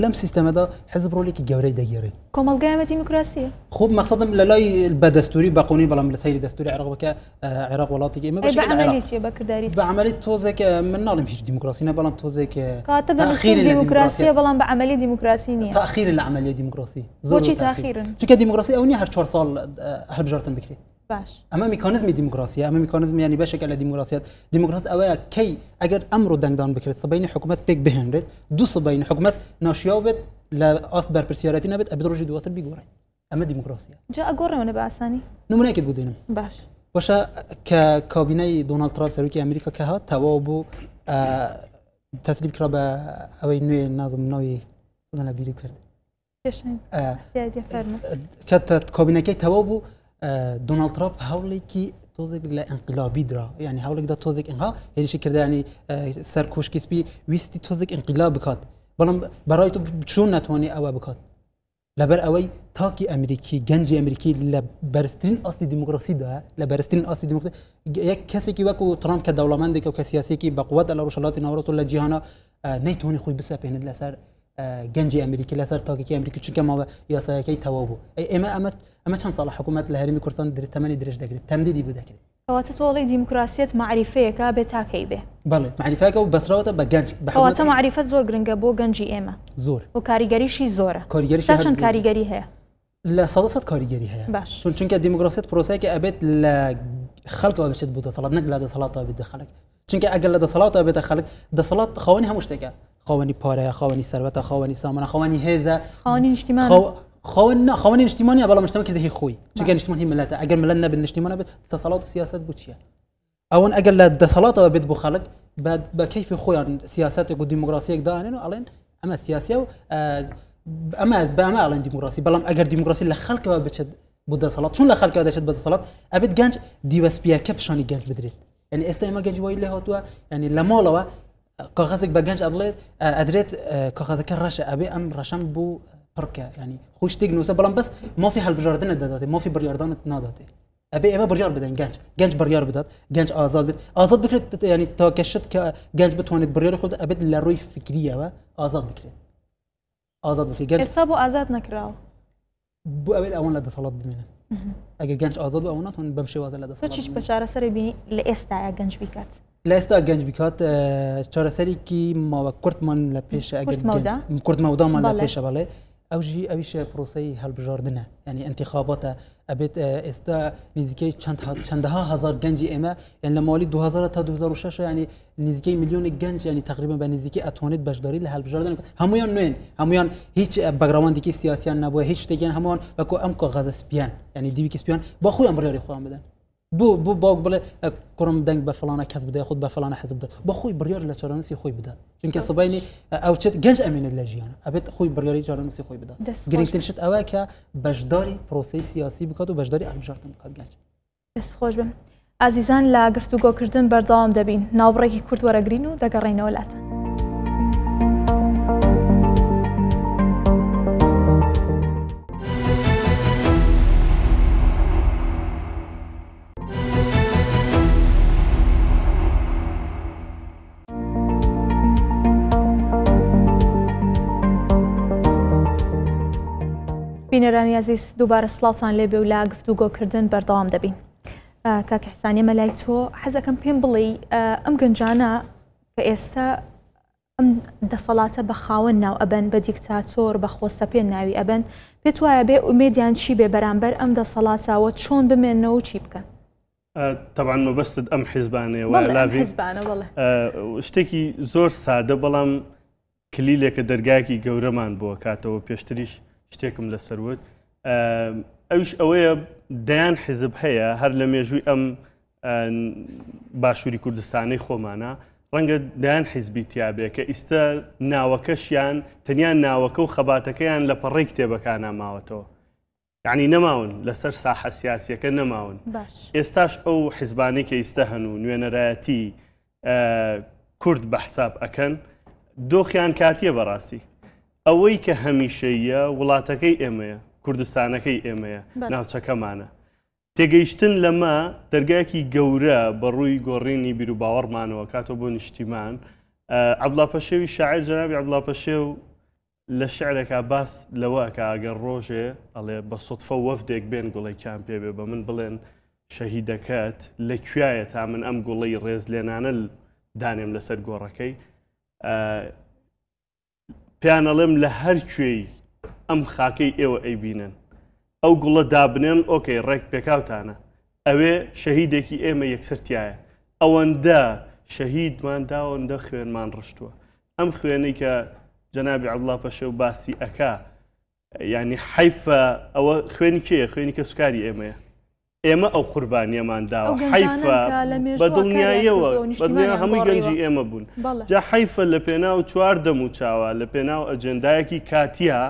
لم سيستم هذا حزب ڕۆلێکی گەورەی دەگەێڕێت کۆمەلگایمە دیموکراسی خب مەقصدم لە لای بەدەستوری بەقونی بەڵام لە سەیری دەستوری عراقەکە آه، عێراق وڵاتی ئمە إيه، بەکردداری بە عملی تۆزێک آه، من ناڵم هیچ دیموکراسیە بەڵام تۆزێک تاخیری دیموکراسیە بەڵام بە عملی دیموکراسی نیە تاخیری لە عملی دیموکراسی زۆرچی تاخیرن چکە دیموکراسی ئەو نیە هەر 4 سال هەبژارتن بکرێت باش اما ميكانيزم ديموقراسيه اما ميكانيزم يعني باش على ديموقراسيات ديموقراسيات اويا كي اگر امر دنگدان بكرت صبين حكومت بيك بهنرت دو صبين حكومت ناشيابت لا اس بر برسيارتي نبت ابدروج دواتر بيقوري اما ديموقراسيه جا اقوري وانا باساني نمونه كد بودينم باش وشا كابينه دونالد ترامب سروكي امريكا كها توابو آه تسليب كرا اوي نوي نظم نوي سودان بيري كرد كت كابينه كي توابو آه، دونالد ترامب هولي كي توزك لا انقلابي درا يعني هاولك دا توزك انها هي شكل يعني, يعني، آه، سر كوش كسبي ويستي توزك انقلاب كات بلان براي تو بشون نتواني اوا بكات لبر اوي تاكي امريكي جنجي امريكي لبرسترين اصلي ديمقراطي ده لبرسترين اصلي ديمقراطي يك كسي كي وكو ترامب كدولمندك او كسياسي كي بقوات الاروشالات نورت ولا جيهانا آه، نيتوني خوي بس بين لسر گەنجی ئەمریکی لەسەر تاکیکی ئەمریکی چونکە ماوە یاسایەکەی تەوا بوو ئێمە ئەمە ئەمە چەند ساڵە حکوومەت لە هەرمی کوردستان درێتەمەنی درێژ دەکرێت تەمدیدی بوو دەکرێت ئەواتە تۆڵی دیموکراسیەت معریفەیەەکە بێت تاکەی بێ بڵێ معریفەکە و بەترەوەتە بە گەنج بەواتە معریفەت زۆر گرنگە بۆ گەنجی ئێمە زۆر و کاریگەریشی زۆرە کاریگەری چەند کاریگەری هەیە لە سەدەسەد کاریگەری هەیە باش چونکە دیموکراسیت پرۆسەیەکە ئەبێت لە خلق او وبشت بده صلاة نقل هذا صلاة بده خلق چونکه اگر لدا صلات به خلق د صلات خوانی همش دیگه خوانی پاره خوانی ثروت خواني سامان خواني هزه خواني اجتماع خو... خوان خوان اجتماعي بلا مجتمع كده هي خوي شو اجتماع هي ملاته اقل ملنا بالنجتماعنا بت صلاة وسياسات بوتشيا اون اجل ده صلاة بيت خلق بعد بكيف خوي عن سياساتك وديمقراطيك دانين الين اما سياسيه اه، اما اما الين ديمقراطي بلا اجل ديمقراطي لخلق بتشد بودا صلات سالات چون هذا شد بودا صلات ابد گنج دیوس بیا کپشانی گنج بدرید يعني استا ما گنج وای هاتوا يعني لمالا و کاغذک بگنج أدريت أدريت کاغذک رشه ابي ام رشم بو بركة يعني خوش نوسا بلان بس ما في حل هالبجاردن داداتي ما في برياردان ناداتي ابي اما بريار بدن جنج جنج بريار بدات جنج آزاد بد آزاد بكرت يعني تا كشت ك جنج بتوانت بريار خود ابد لروي فكريه و آزاد بكرت آزاد بكرت جنج بو آزاد نكراو بقابل اون لدى صالات بمنا اگه گنج آزاد بمونات اون بمشي وازه لدى صالات چیش بشاره سری بی لاستا گنج بیکات لاستا گنج بیکات چاره سری کی ما کرد من لپیش اگه گنج کرد مودا من لپیش بله او جی اویش پروسه هلبجاردنه یعنی يعني انتخابات ابیت آه، استا نزدیکی چند چندها هزار يعني يعني گنج اما یعنی مالی 2000 تا 2006 یعنی نزدیکی میلیون گنج یعنی تقریبا به نزدیکی اتوانید بشداری له هلبجاردن همویان نوین همویان هیچ آه، بگراوند کی سیاسیان نبوه هیچ دیگه همون و کو امکو غزسپیان یعنی دیوی کسپیان با خو امر لري خو بدن بو بو باوك بلا كرم دنگ بفلانه كسب بدا خود بفلانه حزب بدا بخوي بريار لا تشارنسي خوي بدا چونك صبايني او تشت گنج امين لاجيانا ابيت خوي بريار تشارنسي خوي بدا گرينگ تنشت اواكا بجداري پروسه سياسي بكات و بجداري امجارتن بكات گنج بس خوش بم عزیزان لا گفتوگۆکردن بەردەوام دەبین ناوبڕێکی کورت وەرەگرین و دەگەڕێنەوە لاتە بینەرانی عزیز دووبارە سلااوان لێبێ و لا گفتوگۆکردن بەردەوام دەبین کاک حسانی مەلای تۆ حەزەکەم پێم بڵێ ئەم گەنجانە کە ئێستا ئەم دەسەڵاتە بە خاوەن ناو ئەبەن بە دیکتاتۆر بە خۆسە پێ ناوی ئەبەن پێت وایە بێ ئومێدیان چی بێ بەرامبەر ئەم دەسەڵاتاوە چۆن بمێنەوە و چی بکەن تەبان مەبەستت ئەم حیزبانەوە شتێکی زۆر سادە بەڵام کلیلێکە دەرگاکی گەورەمان بووە کاتەوە پێشتریش شتێکم لە سەرود ئەوش ئەوەیە دەیان حیزب هەیە هەر لە مێژووی ئەم باشووری کوردستانەی خۆمانە ڕەنگە دایان حیزبی تیاابێ کە ئیستا ناوەکەشیان تەنیا ناوەکە و خەباتەکەیان لە پەڕێک کتێبەکانە ماوەتەوە یعنی نەماون لەسەر ساحە سیاسیەکە نەماون ئێستاش ئەو حیزبانی کە ئیستا هەنوو نوێنەرایەتی کورد بەحساب ئەەکەن دۆخیان کاتیە بەڕاستی ئەوەی کە هەمیشەیە وڵاتەکەی ئێمەیە کوردستانەکەی ئێمەیە ناوچەکەمانە تێگەیشتن لەمە دەرگایکی گەورە بە ڕووی گۆڕینی بیرروباوەڕمانەوە کاتۆ بۆ نیشتیمان عبلاپەشێوی شاعر جنابی عبلاپەشێ و لە شعرێکا باس لەوەکە ئەگەر ڕۆژێ ئەڵێ بە سۆتفە وەفدێک بێن گوڵی کام پێ بێ بە من بڵێن شەهیدەکەت لە کوایە تا من ئەم گوڵی ڕێز لێنانە دانێم لەسەر گۆڕەکەی پیانەڵێم لە هەر کوێی ئەم خاکەی ئێوە ئەیبینن ئەو گوڵە دابنێن ئۆکەی ڕێک پێکاوتانە ئەوێ شەهیدێکی ئێمە یەکسرتایە ئەوەندە شەهیدمان داوەندە خوێنمان ڕشتووە ئەم خوێنەی کە جەنابی عبڵا پەشە و باسی ئەکا ینی حیفە ئەوە خوێنی کێە خوێنی کە سوکاری ئێمەیە ئێمە ئەو قوربانیەمان داوە حیفە بە دڵنیایەوە بەدنیا هەموو گەنجی ئێمە بوون جا حیفە لە پێناو چوار دەم و چاوە لە پێناو ئەجندایەکی کاتیا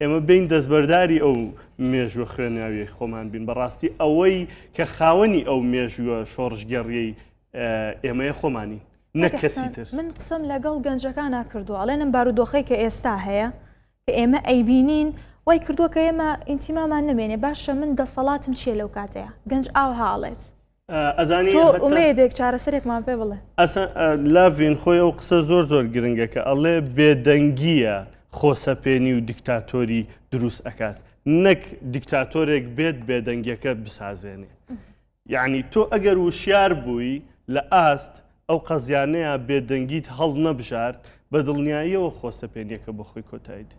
ئێمە بین دەستبەرداری ئەو مێژوە خوێناوی خۆمان بین بەڕاستی ئەوەی کە خاوەنی ئەو مێژوە شۆڕژگەڕیەی ئێمەیە خۆمانی نەکەسی تر من قسم لەگەڵ گەنجەکان ناکردو ئەڵێنم بارودۆخی کە ئێستا هەیە کە ئێمە ئەیبینین وای کردووە کە ئێمە ئینتیمامان نمێنێ باشە من دەسەڵاتم چیە لەو کاتەیە گەنج ئاو هاڵێت ئەزانی ئومێدێک چارەسەرێکمان پێ بڵێ لاڤین خۆی ئەو قسە زۆر زۆر گرنگە کە ئەڵێ بێدەنگیە خۆسەپێنی و دیکتاتۆری دروست ئەکات نەک دیکتاتۆرێک بێت بێدەنگەکە بسازێنێ یعنی تۆ ئەگەر وشیار بووی لە ئاست ئەو قەزیانەیە بێدەنگیت هەڵ نەبژارد بە دڵنیاییەوە خۆسەپێنیەکە بە خۆی کۆتاییدی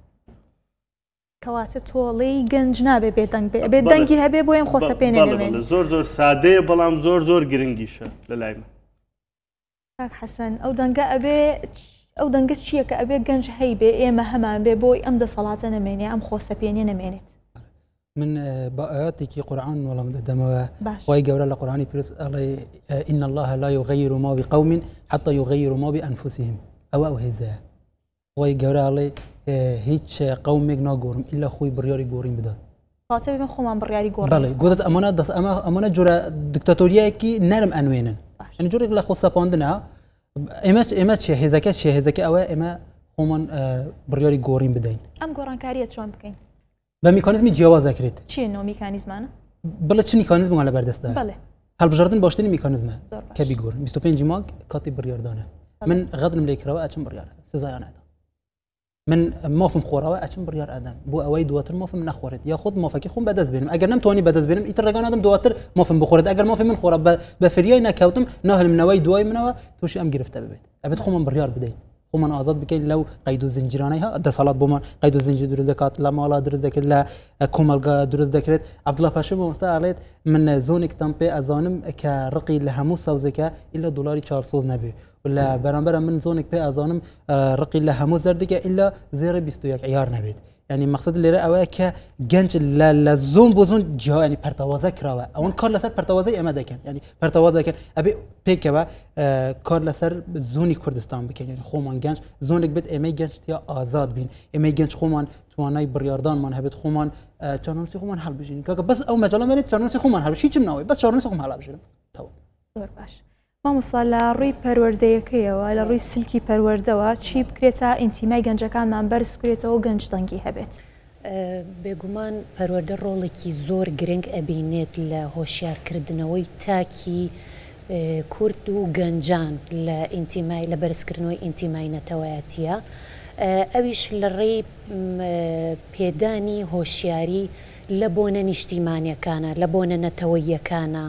کەواتە تۆڵەی گەنج نابێ بێدەنگ بێ بێ دەنگی هەبێ بۆ ئەم خۆسە پێێنێ زۆر زور سادەیە بەڵام زۆر زور زور لە لای من حسن او دەنگە ئەبێ او دەنگە چییە کە ئەبێ گەنج هەی بێ ئێمە هەمان بێ بۆی ئەم دەسەڵاتە نەمێنێ ام خۆسە پێێنێ نەمێنێت من كي قرآن ولا مددمة واي جورا القرآن بيرس إن الله لا يغير ما بقوم حتى يغير ما بأنفسهم أو أو هزا وي جورا الله هیچ خوی بریاری گوریم قومێک ناگۆرم ئللا خۆی بڕیاری گۆڕیم بدات خۆمان اما گۆڕ گوت ئەمانە دەست نرم ئەمانە جۆرە دکتاتۆریایەکی نەرم ئەنوێنن یعنی جۆرێک لە خۆ سەپاندنە ئێمە ئێمە چه هزکه چێ هێزەکە ئەوە ئێمە خۆمان بریاری گۆڕیم بدەین ام گۆڕانکاریە چۆن بکەین بە میکانزمی جیاوازەکرێت چی نو میکانیزم بله، میکانیزم میکانیزمانە بردست چ بله. حال بچردن باشتن باشتنی میکانیزمە کبی گور. 25 جیماغ کاتی بله. بریار دانه. من غەدرم لێکراوە ئەچم سزا سزایانێت من موفم خورا و اچم بریار ادم بو اوی دواتر موفم نخورید یا خود مافکی خون بدز بینم اگر نم توانی بدز بینم ایتر رگان ادم دواتر موفم بخورد اگر موفم من خورا به فریای نکوتم ناهل من نوای دوای منو توش ام گرفته ببید ابد خوم من بریار بدین خۆمان ئازاد بکەین لەو قەید و زنجیرانەی ها دەسەڵات بۆمان قەید و زنجی دکات دەکات لە ماڵا دکل دەکرد لە کۆمەلگا دروست دەکرێت عبدڵە پاشە بەمەستا علیت من زۆنێکتان پێ ئەزانم کە رقی لە هەموو ساوزەکە ئللا دلاری 400 نبی ولا بەرامبەرە من زۆنێک پێ ئازانم رقی اه، لە هەموو زەردەکە ئللا زێرە 21 عیار نبید يعني مقصد لێرە ئەوەیە کە گەنج لە زۆم بۆ زۆن جیاوا ینی پەرتەوازە کراوە ئەوەن کار لەسەر پەرتەوازی ئەمە دەکەن ینی پەرتەواز دەکەن ئەبێ پێکەوە اه، کار لەسەر زۆنی کوردستان بکەین خۆمان گەنج زۆنێک بێت ئێمە گەنجتیا ئازاد بین ئێمە گەنج خۆمان توانای بڕاردانمان هەبێت خۆمان اه، چانسی خۆمان هەڵبژین کاکە بەس ئەو مەجاڵمێنێت چانسی خۆمان هەبشی چم ناوەی بەس چانسی خۆم هەڵبژێن تەوا باش. مامۆستا لە ڕووی پەروەردەیەکەیەوە لە ڕووی سلکی پەروەردەوە چی بکرێتە ئینتیمای گەنجەکانمان بەرز بکرێتەوە گەنج دەنگی هەبێت. بێگومان پەروەردە ڕۆڵێکی زۆر گرنگ ئەبینێت لە هۆشیارکردنەوەی تاکی کورت و گەنجان لە ئینتیمای لە بەرزکردنەوەی ئینتیمای نەتەوایەتیە. ئەویش لە ڕێ پێدانی هۆشیاری لە بۆنە نیشتیمانیەکانە لە بۆنە نەتەوەیەکانە.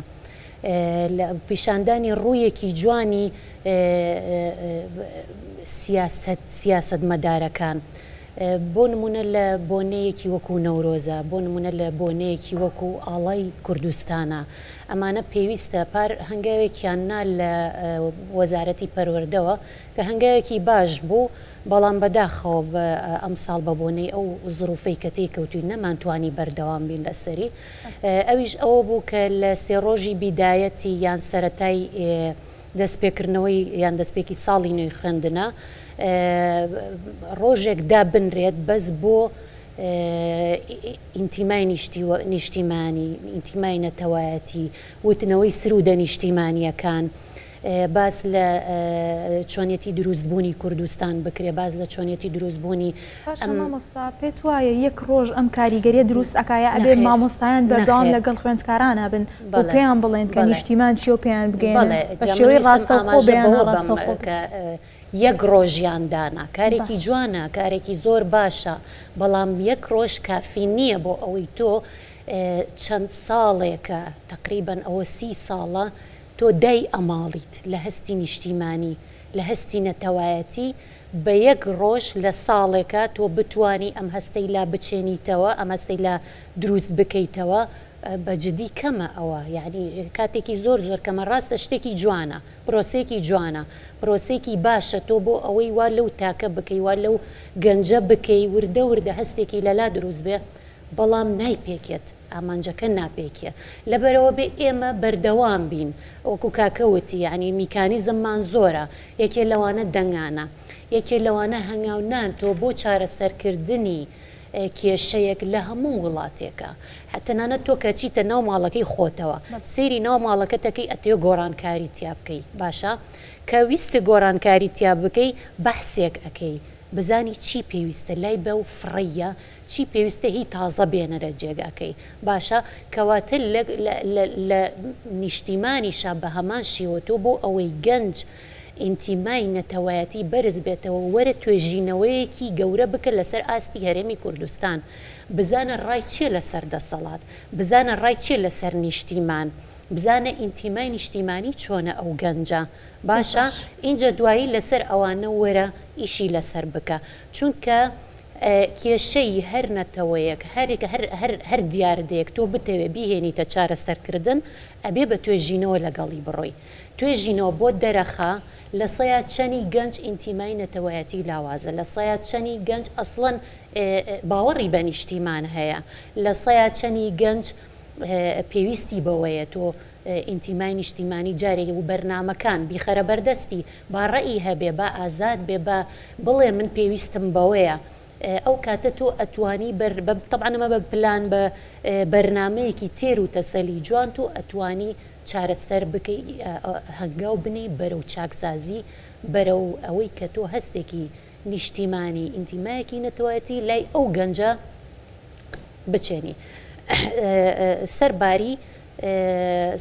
پیشاندانی ڕوویەکی جوانی سیاست سیاست مەدارەکان. بۆ نمونە لە بۆنەیەکی وەکو نەورۆزە بۆ نمونە لە بۆنەیەکی وەکو ئاڵای کوردستانە ئەمانە پێویستە پار هەنگاوێکیاننا لە وەزارەتی پەروەردەوە کە هەنگاوێکی باش بوو بەڵام بەداخەوە بە ئەمساڵ بە بۆنەی ئەو زروفەی کەتی کەوتوی نەمانتوانی بەردەوام بین لەسەری ئەویش ئەوە بوو کە لە سێڕۆژی بیدایەتی یان سەتای دەستپێکردنەوەی یان دەستپێکی ساڵی نوێی خوێندنە ڕۆژێکدا بنرێت بەس بۆ ئینتیمای نیشتیمانی ئینتیمای نەتەوایەتی وتنەوەی سرودە نیشتیمانیەکان. باس لە چۆنیەتی دروستبوونی کوردستان بکرێ باز لە چۆنیەتی دروستبوونی مامۆستا پێت وایە یەک ڕۆژ ئەم کاریگەریە دروست ئەکایە ئەبێ مامۆستایان بەردام لەگەڵ خوێندکارانە بن پێیان بڵێن کە نیشتیمان چی و پێیان بگەین بەشێوەی ڕاستە یەک ڕۆژیان دانا کارێکی جوانە کارێکی زۆر باشە بەڵام یەک ڕۆژ کافی نییە بۆ ئەوەی تۆ چەند ساڵێکە تقریبن ئەوە سی ساڵە تۆ دەی ئەماڵیت لە هەستی نیشتیمانی لە هەستی نەتەوایەتی بە یەک ڕۆژ لە ساڵێکە تۆ بتانی ئەم هەستەی لا بچێنیتەوە ئەم هەستەی لا دروست بکەیتەوە بەجددی کەمە ئەوە یعنی کاتێکی زۆر زۆر کەمە ڕاستە شتێکی جوانە پرۆسێکی جوانە پرۆسێکی باشە تۆ بۆ ئەوەی وا لەو تاکە بکەی وا لەو گەنجە بکەی وردە وردە هەستێکی لەلا دروست بێ بەڵام نایپێکێت ئامانجەکە ناپێکیە لەبەرەوە بێ ئێمە بەردەوام بین وەکو کاکەوتی ینی میکانی زمان زۆرە یەکێ لەوانە دەنگانە یەکێ لەوانە هەنگاو نان تۆ بۆ چارەسەرکردنی کێشەیەک لە هەموو وڵاتێکە هەتەنانە تۆ کەچیتە ناو ماڵەکەی خۆتەوە سری ناو ماڵەکە تەکەی ئەتێ گۆرانکاری تیا بکەی باشە کە ویستە گۆرانکاری تیا بکەی بەحسێک ئەەکەی بزانی چی پێویستە لای بە و فڕەیە چی پێویستە هی تازە بێنەرە جێگاکەی باشە کەواتە لە نیشتیمانیشە بە هەمان شیوەتۆ بۆ ئەوەی گەنج ئینتیمای نەتەوایەتی بەرز بێتەوە وەرە توێژینەوەیەکی گەورە بکە لەسەر ئاستی هەرێمی کوردستان بزانە ڕای چیە لەسەر دەسەڵات بزانە ڕای چیە لەسەر نیشتیمان. بزانە ئینتیمای نیشتیمانی چۆنە ئەو گەنجە باشە اینجا دوایی لەسەر ئەوانە وەرە ئیشی لەسەر بکە چونکە کێشەی هەر نەتەوەیەک هەرێک هەر دیاردەیەک تۆ بتەوێ بیهێنیتە چارەسەرکردن ئەبێ بە توێ ژینەوە لەگەڵی بڕۆی توێژینەوە بۆ دەرەخە لە سەیە چەنی گەنج ئینتیمای نەتەوایەتی لاوازە لە سەیە چەنی گەنج ئەسڵەن باوەڕی بەنیشتیمان هەیە لە سەیە چەنی گەنج پێویستی بەوەیە تۆ ئینتیمای نیشتیمانی جارێکی و بەرنمەکان بیخەرە بەردەستی با ڕێی هەبێ بە ئازاد بێ بە بڵێ من پێویستم بەوەیە. ئەو کاتە تۆ ئەتوانی طبعاەمە بە پلان بە بەرنمەیەکی تێر و تەسەلی جوان و ئەتوانی چارەسەر بکەی هەنگاو بنی بەرە و چاکسازی بەرە و ئەوەی کە تۆ هەستێکی نیشتیمانی ئینتیمایەکی نەتوایەتی لای ئەو گەنجە بچێنی سەرباری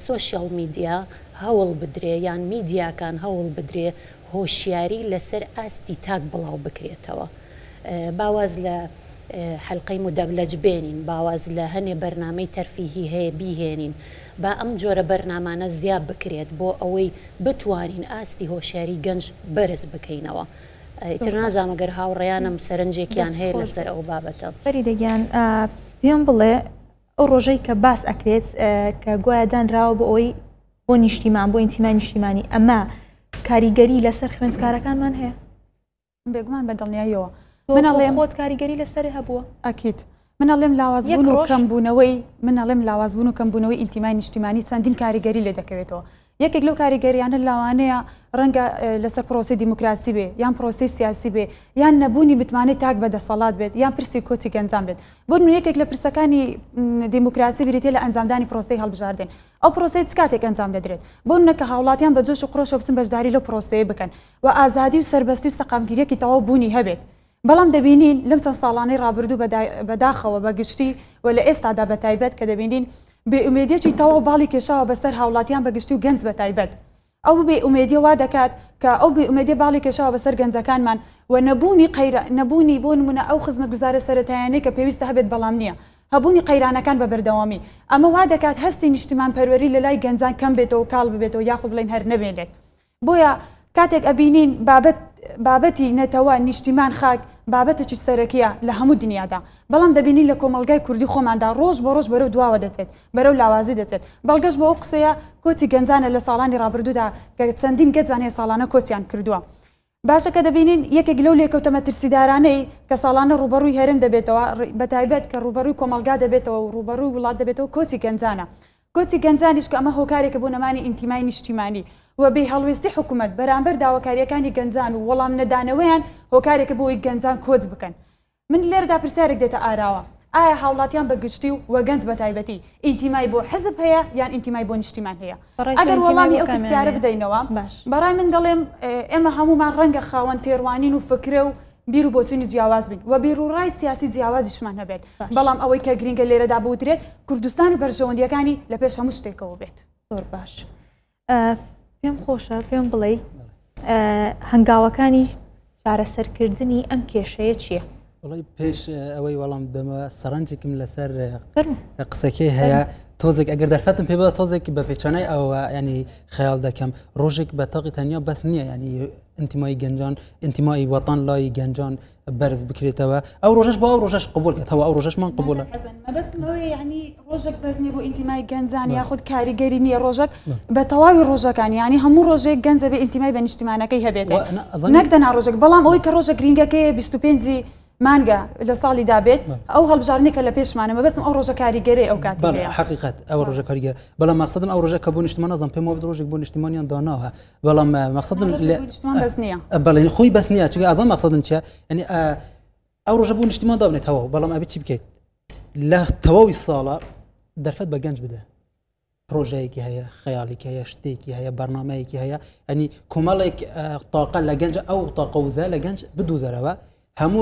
سوۆشیال میدیا هەوڵ بدرێ یان میدیاکان هەوڵ بدرێ هۆشیاری لەسەر ئاستی تاک بڵاو بکرێتەوە باواز لە حلقەی مدەبلەجبێنین باواز لە هەنێ بەرنامەی تەرفیهی هەیە بیهێنین با ئەم جۆرە بەرنمانە زیاب بکرێت بۆ ئەوەی بتوانین ئاستی هۆشیاری گەنج بەرز بکەینەوە. تر نازامەگەر هاوڕێیانم سەرنجێکیان هەیە لەسەر ئەو بابەتە. بەری دەگیان پێم بڵێ ئەو ڕۆژەی کە باس ئەکرێت کە گوایدانراوە بۆ ئەوی بۆ نیشتیمان بۆ ئینتیمان نیشتیمانی ئەمە کاریگەری لەسەر خوێنسکارەکانمان هەیە بێگومان بەدڵنیایەوە منەڵێ خۆت کاریگەری لەسەر هەبووە ئەکییت. منەڵێم لاوازبوون و کەمبوونەوەی منەڵێم لاوازبوون و کەمبوونەوەی ئینتیمای نیشتیمانی چەندین کاریگەری لێ دەکەوێتەوە یەکێک لەو کاریگەریانە لاوانەیە ڕەنگە لەسەر پرۆسی دیموکراسی بێ یان پرۆسی سیاسی بێ یان نەبوونی بتوانێت تاک بە دەسەڵات بێت یان پرسی کۆچی گەنجام بێت بۆن یەکێک لە پرسەکانی دیموکراسی بریتێ لە ئەنجامدانی پرۆسی هەڵبژاردن ئەو پرۆسی کاتێک ئەنجام دەدرێت بۆن نەکە هاوڵاتیان بە جۆش و قۆشە بچن بەشداری لە پرۆسەیە بکەن و ئازادی و سربەستی و سەقامگیریەکی تەواو بوونی هەبێت بەڵام دەبینین لەم چەند ساڵانەی ڕابردوو بەداخەوە بەگشتی و لە ئێستادا بە تایبەت کە دەبینین بێئومێدیەکی تەوە باڵی کێشاوە بەسەر هاوڵاتیان بەگشتی و گەنج بە تایبەت ئەو بێ ئومێدیە وا دەکات کە ئەو بێ ئومێدی باڵی کێشاوە بەسەر گەنجەکانمان و نەبوونی نەبوونی بۆ نمونە ئەو خزمە گوزارە سەتایانەی کە پێویستە هەبێت بەڵام نییە هەبوونی قەیرانەکان بە بەردەوامی ئەمە وا دەکات هەستی نیشتمان پەروەری لە لای گەنجان کەم بێتەوە کاڵ ببێتەوە یاخود بڵین هەر نەبێنێت بۆیە کاتێک ئەبینین بابەت بابەتی نەتەوە نیشتیمان خاک بابەتەکی سەرەکیە لە هەموو دنیادا بەڵام دەبینی لە کۆمەلگای کوردی خۆماندا ڕۆژ بە ڕۆژ بەرەو دواوە دەچێت بەرەو لاوازی دەچێت بەڵگەش بۆ ئەو قسەیە کۆچی گەنجانە لە ساڵانی ڕابردوودا کە چەندین گەتوانێ ساڵانە کۆچیان کردووە. باشە کە دەبینین یەکێک لەو لێکەوتە مەترسیدارانەی کە ساڵانە ڕوبەرووی هەرم دەبێتەوە بەتایبێت کە ڕوبەرووی کۆمەلگا دەبێتەوە و ڕوبەرووی وڵات دەبێتەوە کۆچی گەنجانە. کۆچی گەنجانیش کە ئەمە هۆکارێکە بۆ نەمانی ئینتیمای نیشتیمانی و بێ هەڵوێستی حکوومەت بەرامبەر داواکاریەکانی گەنجان و وەڵام نەدانەوەیان هۆکارێکە بۆی گەنجان کۆچ بکەن من لێردا پرسیارێک دێتە ئاراوە ئایا هاوڵاتیان بەگشتی و وەگەنج بە تایبەتی ئینتیمای بۆ حزب هەیە یان ئینتیمای بۆ نیشتیمان هەیە ئەگەر وەڵامی ئەو پرسیارە بدەینەوە بەڕای من دەڵێم ئێمە هەمومان ڕەنگە خاوەن تێڕوانین و فکرە و بیر و بۆچوونی جیاواز بین و بیرروڕای سیاسی جیاوازیشمان هەبێت بەڵام ئەوەی کە گرینگە لێرەدا بوترێت کوردستان و بەرژەوەندیەکانی لە پێش هەموو شتێکەوە بێت زۆر باش. پێم خۆشە پێم بڵێ هەنگاوەکانی شارەسەرکردنی ئەم کێشەیە چییە؟ وڵی پێش ئەوەی وەڵام دەمە سەرنجێکم لەسەر قسەکەی هەیە تۆزێک ئەگەر دەرفەتم پێ بە تۆزێکی بە پێچانەی ئەوە ینی خەیال دەکەم ڕۆژێک بە تاقی تەنیا بەس نییە ینی انتیمای گەنجان انتیمای وەتان لای گەنجان بەرز بکرێتەوە ئەو ڕۆژش بە ئەو ڕۆژش قبولکەەوە ئەو ڕۆژشمان قبولە ینی ڕۆژێک بەزنی بۆ ئینتیمای گەنجان یاخود کاریگەری نییە ڕۆژێک بە تەواوی ڕۆژەکان ینی هەموو ڕۆژێک گەنجە بە ئینتیمای بە نیشتیمانەکەی هەبێت نەکدەنا ڕۆژێک بەڵام ئەوی کە ڕۆژە گرنگەکەی 25 مانجا او هل بجارنيك بيش ما بس مانگە لە ساڵی او ئەو كاري لە پێشمانەمە بەستم ئەو ڕۆژە کاریگەری ئەو کات حقیقت ئەو ڕژە کاریگەر بەڵام مەقصدم ئەو ڕژە کە بۆ نیشتمان نزم پێم ڕۆژێک بۆ نیشتمانیان داناوە بەڵام اه، مەقصدم بەڵێن اه، اه، خۆی بەس نیە يعني او مەقصدم چە اجتماع ئەو ڕژە بلا ما بيتش بكيت لا چی الصالة درفت تەواوی بدا بروجي كي هي خيالي كي هي شتي كي هي برنامج كي هي يعني كمالك طاقة لە او طاقة وزالة لە بدو زراوه هەموو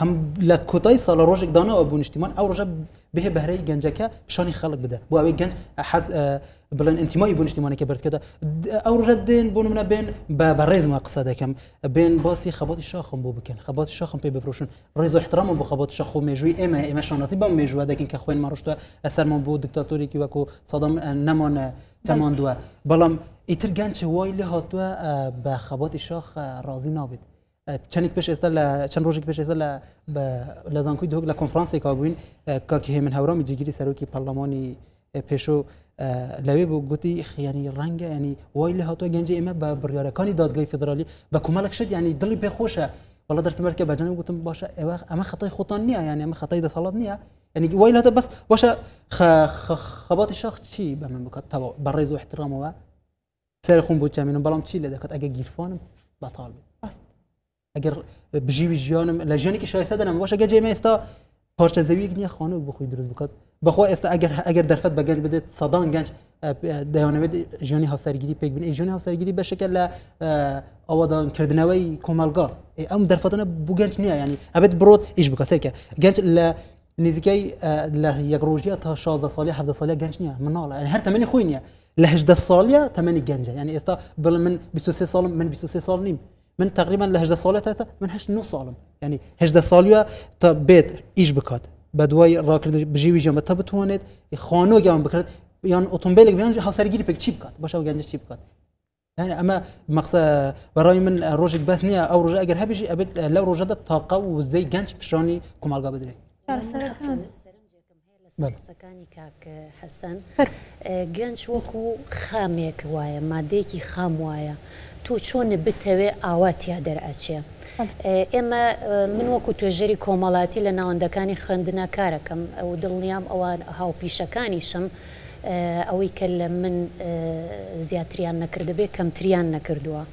هەم لە کۆتای ساڵە ڕۆژێک داناەوە بوون نیشتیمان ئەو ڕژە بهێ بەهرەی گەنجەکە پیشانی خەڵک بدە بۆ ئەوەی گەنج حەز بڵێن ئەتیمای بۆ نیشتیمانەکە بردکەدا ئەو ڕژە بون من منە بێن بە ڕێزمە قسە دەکەم بێن باسی خەباتی شاخم بۆ بکەن خەبات شاخم پێ بفرۆشن ڕێز احترامم بۆ خەبات شەخ و مێژووی ئێمە ئێمە شانازی بەم مێژوە دەکەن اثر من بو ئەسەرمان بۆ دکتاتۆرێکی وەکو سەدەم نەمانە تەماندووە بەڵام ئیتر گەنج وای لە هاتووە بە خەباتی شاخ ڕازی نابێت چەندێک پێش ئێستا لە چەند ڕۆژێک پێش ئێستا لە زانکوی دۆک لە کۆنفرانسێکا بووین کاکی هێمن هەورامی جگیری سەرۆکی پەرلەمانی اه، پێشۆ اه، لەوێ بۆ گوتی خیانی ڕەنگە ینی وای لە هاتووە گەنج ئێمە بە بڕیارەکانی دادگای فدرالی بە کومەڵک شت ینی دڵی پێخۆشە وڵە دەرسمەرکە بەجانم گوتم باشە ئێوە ئەمە خەتای خۆتان نییە یان ئەمە خەتای دەسەڵات نییە ینی وای لەتە بەس باشە خەباتی شەخ چی بە من بکات بە ڕێز و احترامەوە سەر خۆم بۆ چامێنم بەڵام چی لە دەکات ئەگە گیرفانم بەتال بێت اگر بجی بجیوی جیانم لجنی که شایسته دنم باشه اگر جیمه استا پارچه زوی اگر نیا خانه بخوی درست بکات بخوا استا اگر اگر درفت بگن بده صدان گنج اه، دهانه دیانه جیانی سرگیری پیک بین جیانی سرگیری به شکل اه، اوادان کردنوی کومالگا ام درفتانه بو گنج نیا یعنی ابد برود ایش بکات سر که گنج ل نزیکی اه، ل یک روزیه تا 16 سالیه 17 سالیه گنج نیا من ناله یعنی هر تمنی خوی نیا ل 18 سالیه تمنی گنجه یعنی استا بل من 23 سال من 23 سال نیم من تقریبا لە هدا ساڵێت هەستا من هەشت نه سالم ینی هدا ساڵە تا بێت ئیش بکات بە دوای ڕاکرد بژیوی ژەمە تا بتوانێت خانۆگیان بکرێت یان ئۆتۆمبیلێک بیان هاوسەرگیری پێک چی بکات بەش گەنج چی بکات يعني اما مقصد براي من روجك بس نيا او رجاء اگر هبيجي ابد لو رجاء طاقه وزي جنج بشاني كمال قبدري قسەکانی کاک حەسەن اه، گەنج وەکو خامێک وایە مادەیەکی خام وایە تۆ چۆنە بتەوێ ئاواتیا دەرئچێ. ئێمە من وەکو توێژەری کۆمەڵاتی لە ناوەندەکانی خوێندنە کارەکەم ئەو دڵنیام ئەوان هاوپیشەکانیشم ئەوەی کە لە من زیاتریان نەکردبێ کەمتریان نەکردووە.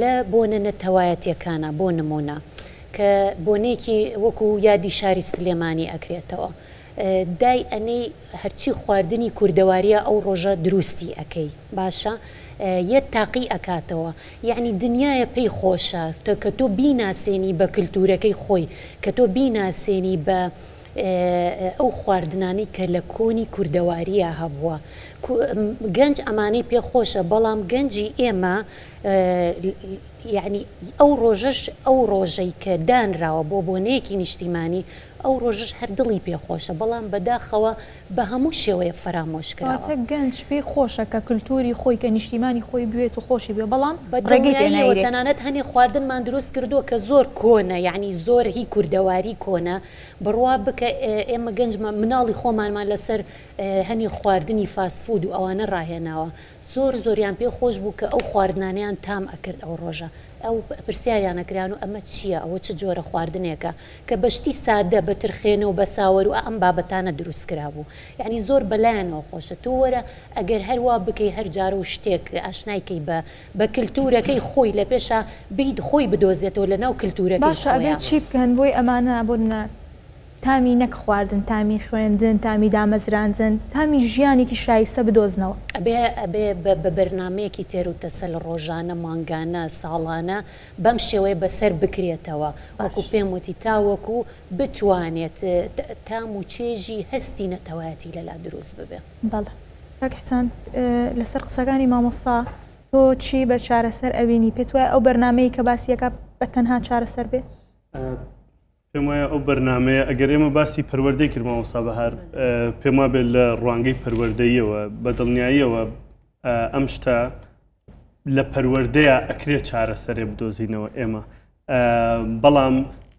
لە بۆنە نەتەوایەتیەکانە بۆ نمونە کە بۆنێکی وەکو یادی شاری سلێمانی ئەکرێتەوە. دای ئەنەی هەرچی خواردنی کووردەواریە ئەو ڕۆژە دروستی ئەەکەی باشە یە تاقی ئەکاتەوە یعنی دنیاە پێی خۆشە کە تۆ بیناسێنی بە کللتورەکەی خۆی کە تۆ بیناسێنی بە ئەو خواردنانی کە لە کۆنی کووردەواریە هەبووە گەنج ئەمانەی پێخۆشە بەڵام گەنجی ئێمە یعنی ئەو ڕۆژەش ئەو ڕۆژەی کە دانراوە بۆ بۆنەیەکی نیشتیمانی ئەو ڕۆژش هەر دڵی پێخۆشە بەڵام بەداخەوە بە هەموو شێوەیە فەرامۆشکراتە گەنج پێی خۆشە کە کللتوری خۆی کە نیشتیمانی خۆی بێت و خۆشی بێ بەڵام بەڕێگەتەنانەت هەنێ خواردنمان دروست کردووە کە زۆر کۆنە یعنی زۆر هی کووردەواری کۆنە بڕوا بکە ئێمە گەنجمە مناڵی خۆمانمان لەسەر هەنی خواردنی فاستفود و ئەوانە ڕاهێناوە زۆر زۆریان پێ خۆش بوو کە ئەو خواردانیان تام ئەکرد ئەو ڕۆژە ئەو پرسیاریانە کران و ئەمە چییە ئەوە چ جۆرە خواردنێکە کە بەشتی سادە بەترخێنە و بەساوەر و ئەم بابەتانە دروست کرابوو یعنی زۆر بەلایەنەوە خۆشە تو وەرە ئەگەر هەروە بکەی هەرجار و شتێک ئاشنایکەی بە بە کللتورەکەی خۆی لە پێشە بیت خۆی بدۆزێتەوە لەناو کللتورەکە باشە چی بکەن بۆی ئەمانە بۆ تامی نەک خواردن تامی خوێندن تامی دامەزرانجن تامی ژیانێکی شایستە بدۆزنەوە ئەبێ ئەبێ بە بەرنمەیەکی تێروتەسەل ڕۆژانە مانگانە ساڵانە بەم شێوەیە بەسەر بکرێتەوە وەکو پێم وتی تاوەکو بتوانێت تام و چێژی هەستی نەتەواەتی لەلا دروست ببێ بەڵە بەکحسان لەسەر قسەکانی مامۆستا تۆ چی بە چارەسەر ئەوینی پێت وایە ئەو بەرنمەیە کە باسیەکە بە تەنها چارەسەر بێ؟ پێم وایە ئەو بەرنمەیە ئەگەر ئێمە باسی پەروەەردەی کردمەوە سابهار پێم وا بێت لە ڕوانگەی پەروەەردەیەوە بە دڵنیاییەوە ئەم شتا لە پەروەەردەیە ئەکرێت چارە سەرێ بدۆزینەوە ئێمە بەڵام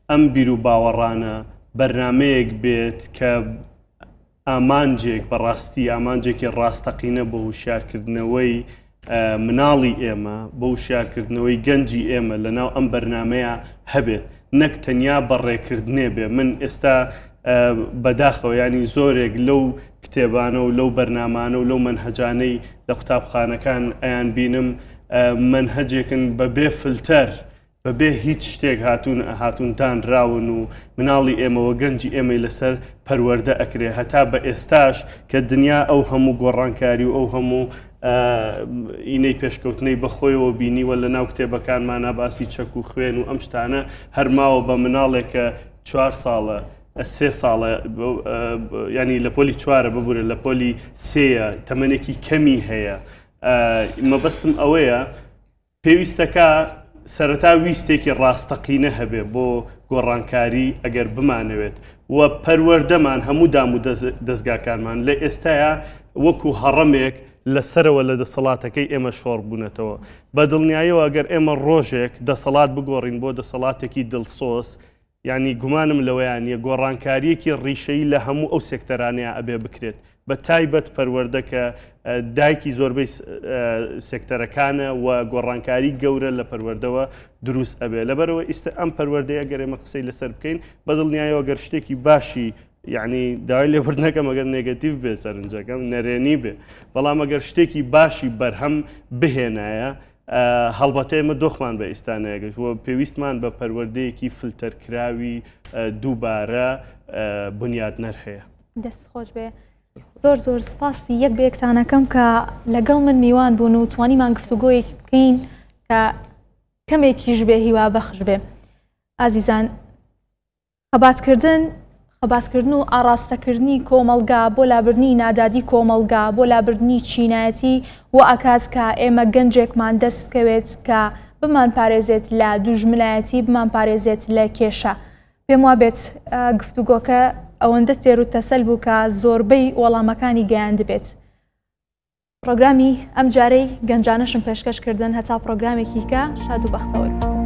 ئەم بیر و باوەڕانە بەرنمەیەک بێت کە ئامانجێک بەڕاستی ئامانجێکی ڕاستەقینە بە هوشارکردنەوەی مناڵی ئێمە بە هوشارکردنەوەی گەنجی ئێمە لەناو ئەم بەرنمەیە هەبێت. نەک تەنیا بەڕێکردنێ بێ من ئێستا بەداخەوە ینی زۆرێک لەو کتێبانە و لەو بەرنمانە و لەو منهجانەی لە قوتابخانەکان ئەیان بینم منهجێکن بە بێ فلتەر بەبێ هیچ شتێک هاتوون هاتونتان راون و مناڵی ئێمەوە گەنجی ئێمەی لەسەر پەروەەردە ئەکرێ هەتا بە ئێستاش کە دنیا ئەو هەموو گۆڕانکاری و ئەو هەموو ئینەی پێشکەوتنەی بەخۆیەوە بینیوە لە ناو کتێبەکانمانە باسی چەک و خوێن و ئەم شتانە هەرماوە بە مناڵێکە چوار ساڵە سێ ساڵە ینی لە پۆلی چوارە ببوورە لە پۆلی سەیە تەمەێکی کەمی هەیە مەبەستم ئەوەیە پێویستەکە سەرەتا ویستێکی ڕاستەقینە هەبێ بۆ گۆڕانکاری ئەگەر بمانەوێت و پەروەردەمان هەموو دام و دەستگاکانمان لە ئێستاە وەکو هەڕەمێک لەسەرەوە لە دەسەڵاتەکەی ئێمە شۆڕ بوونێتەوە بە دڵنیاییەوە ئەگەر ئێمە ڕۆژێک دەسەڵات بگۆڕین بۆ دەسەڵاتێکی دڵسۆس ینی گومانم لەوەیانە گۆڕانکاریەکی ڕیشەی لە هەموو ئەو سێکتەرانەیە ئەبێ بکرێت بە تایبەت پەروەردەکە دایکی زۆربەی سێکتەرەکانە و گۆڕانکاری گەورە لە پەروەردەوە دروست ئەبێ لەبەرەوە ئیستا ئەم پەروەردەیە گەرێمە قسەی لەسەر بکەین بەدڵنیایەوە گەر شتێکی باشی یعنی داوای لێبوردنەکەم ئەگەر نگەتیو بێ سەرنجەکەم نەرێنی بێ بەڵام ئەگەر شتێکی باشی بەرهەم بهێنایە هەڵبەت ئێمە دۆخمان بە ئێستانەیەگەشت وە پێویستمان بە پەروەردەیەکی فلتەرکراوی دووبارە بنیاد نەرهەیە دەست خۆش بێ زۆر زۆر سپاسی یەک بەیەکتانەکەم کە لەگەڵ من میوان بوون و توانیمان گفتوگۆی بکەین کە کەمێکیش بێ هیوا بەخش بێ ئازیزان قەباتکردن خەباتکردن و ئاراستەکردنی کۆمەلگا بۆ لابرنی نادادی کۆمەلگا بۆ لابرنی چینایەتی و ئاکات کە ئێمە گەنجێکمان دەست بکەوێت کە بمان پارێزێت لە دوژملایەتی بمان پارێزێت لە کێشە. پێم وا بێت گفتوگۆکە ئەوەندە تێر و تەسەل بوو کە زۆربەی وەڵامەکانی گەیان دەبێت. پرۆگرامی ئەم جارەی گەنجانەشم پێشکەشکردن هەتا پرۆگرامێکی کە شاد و بەختەوەرم.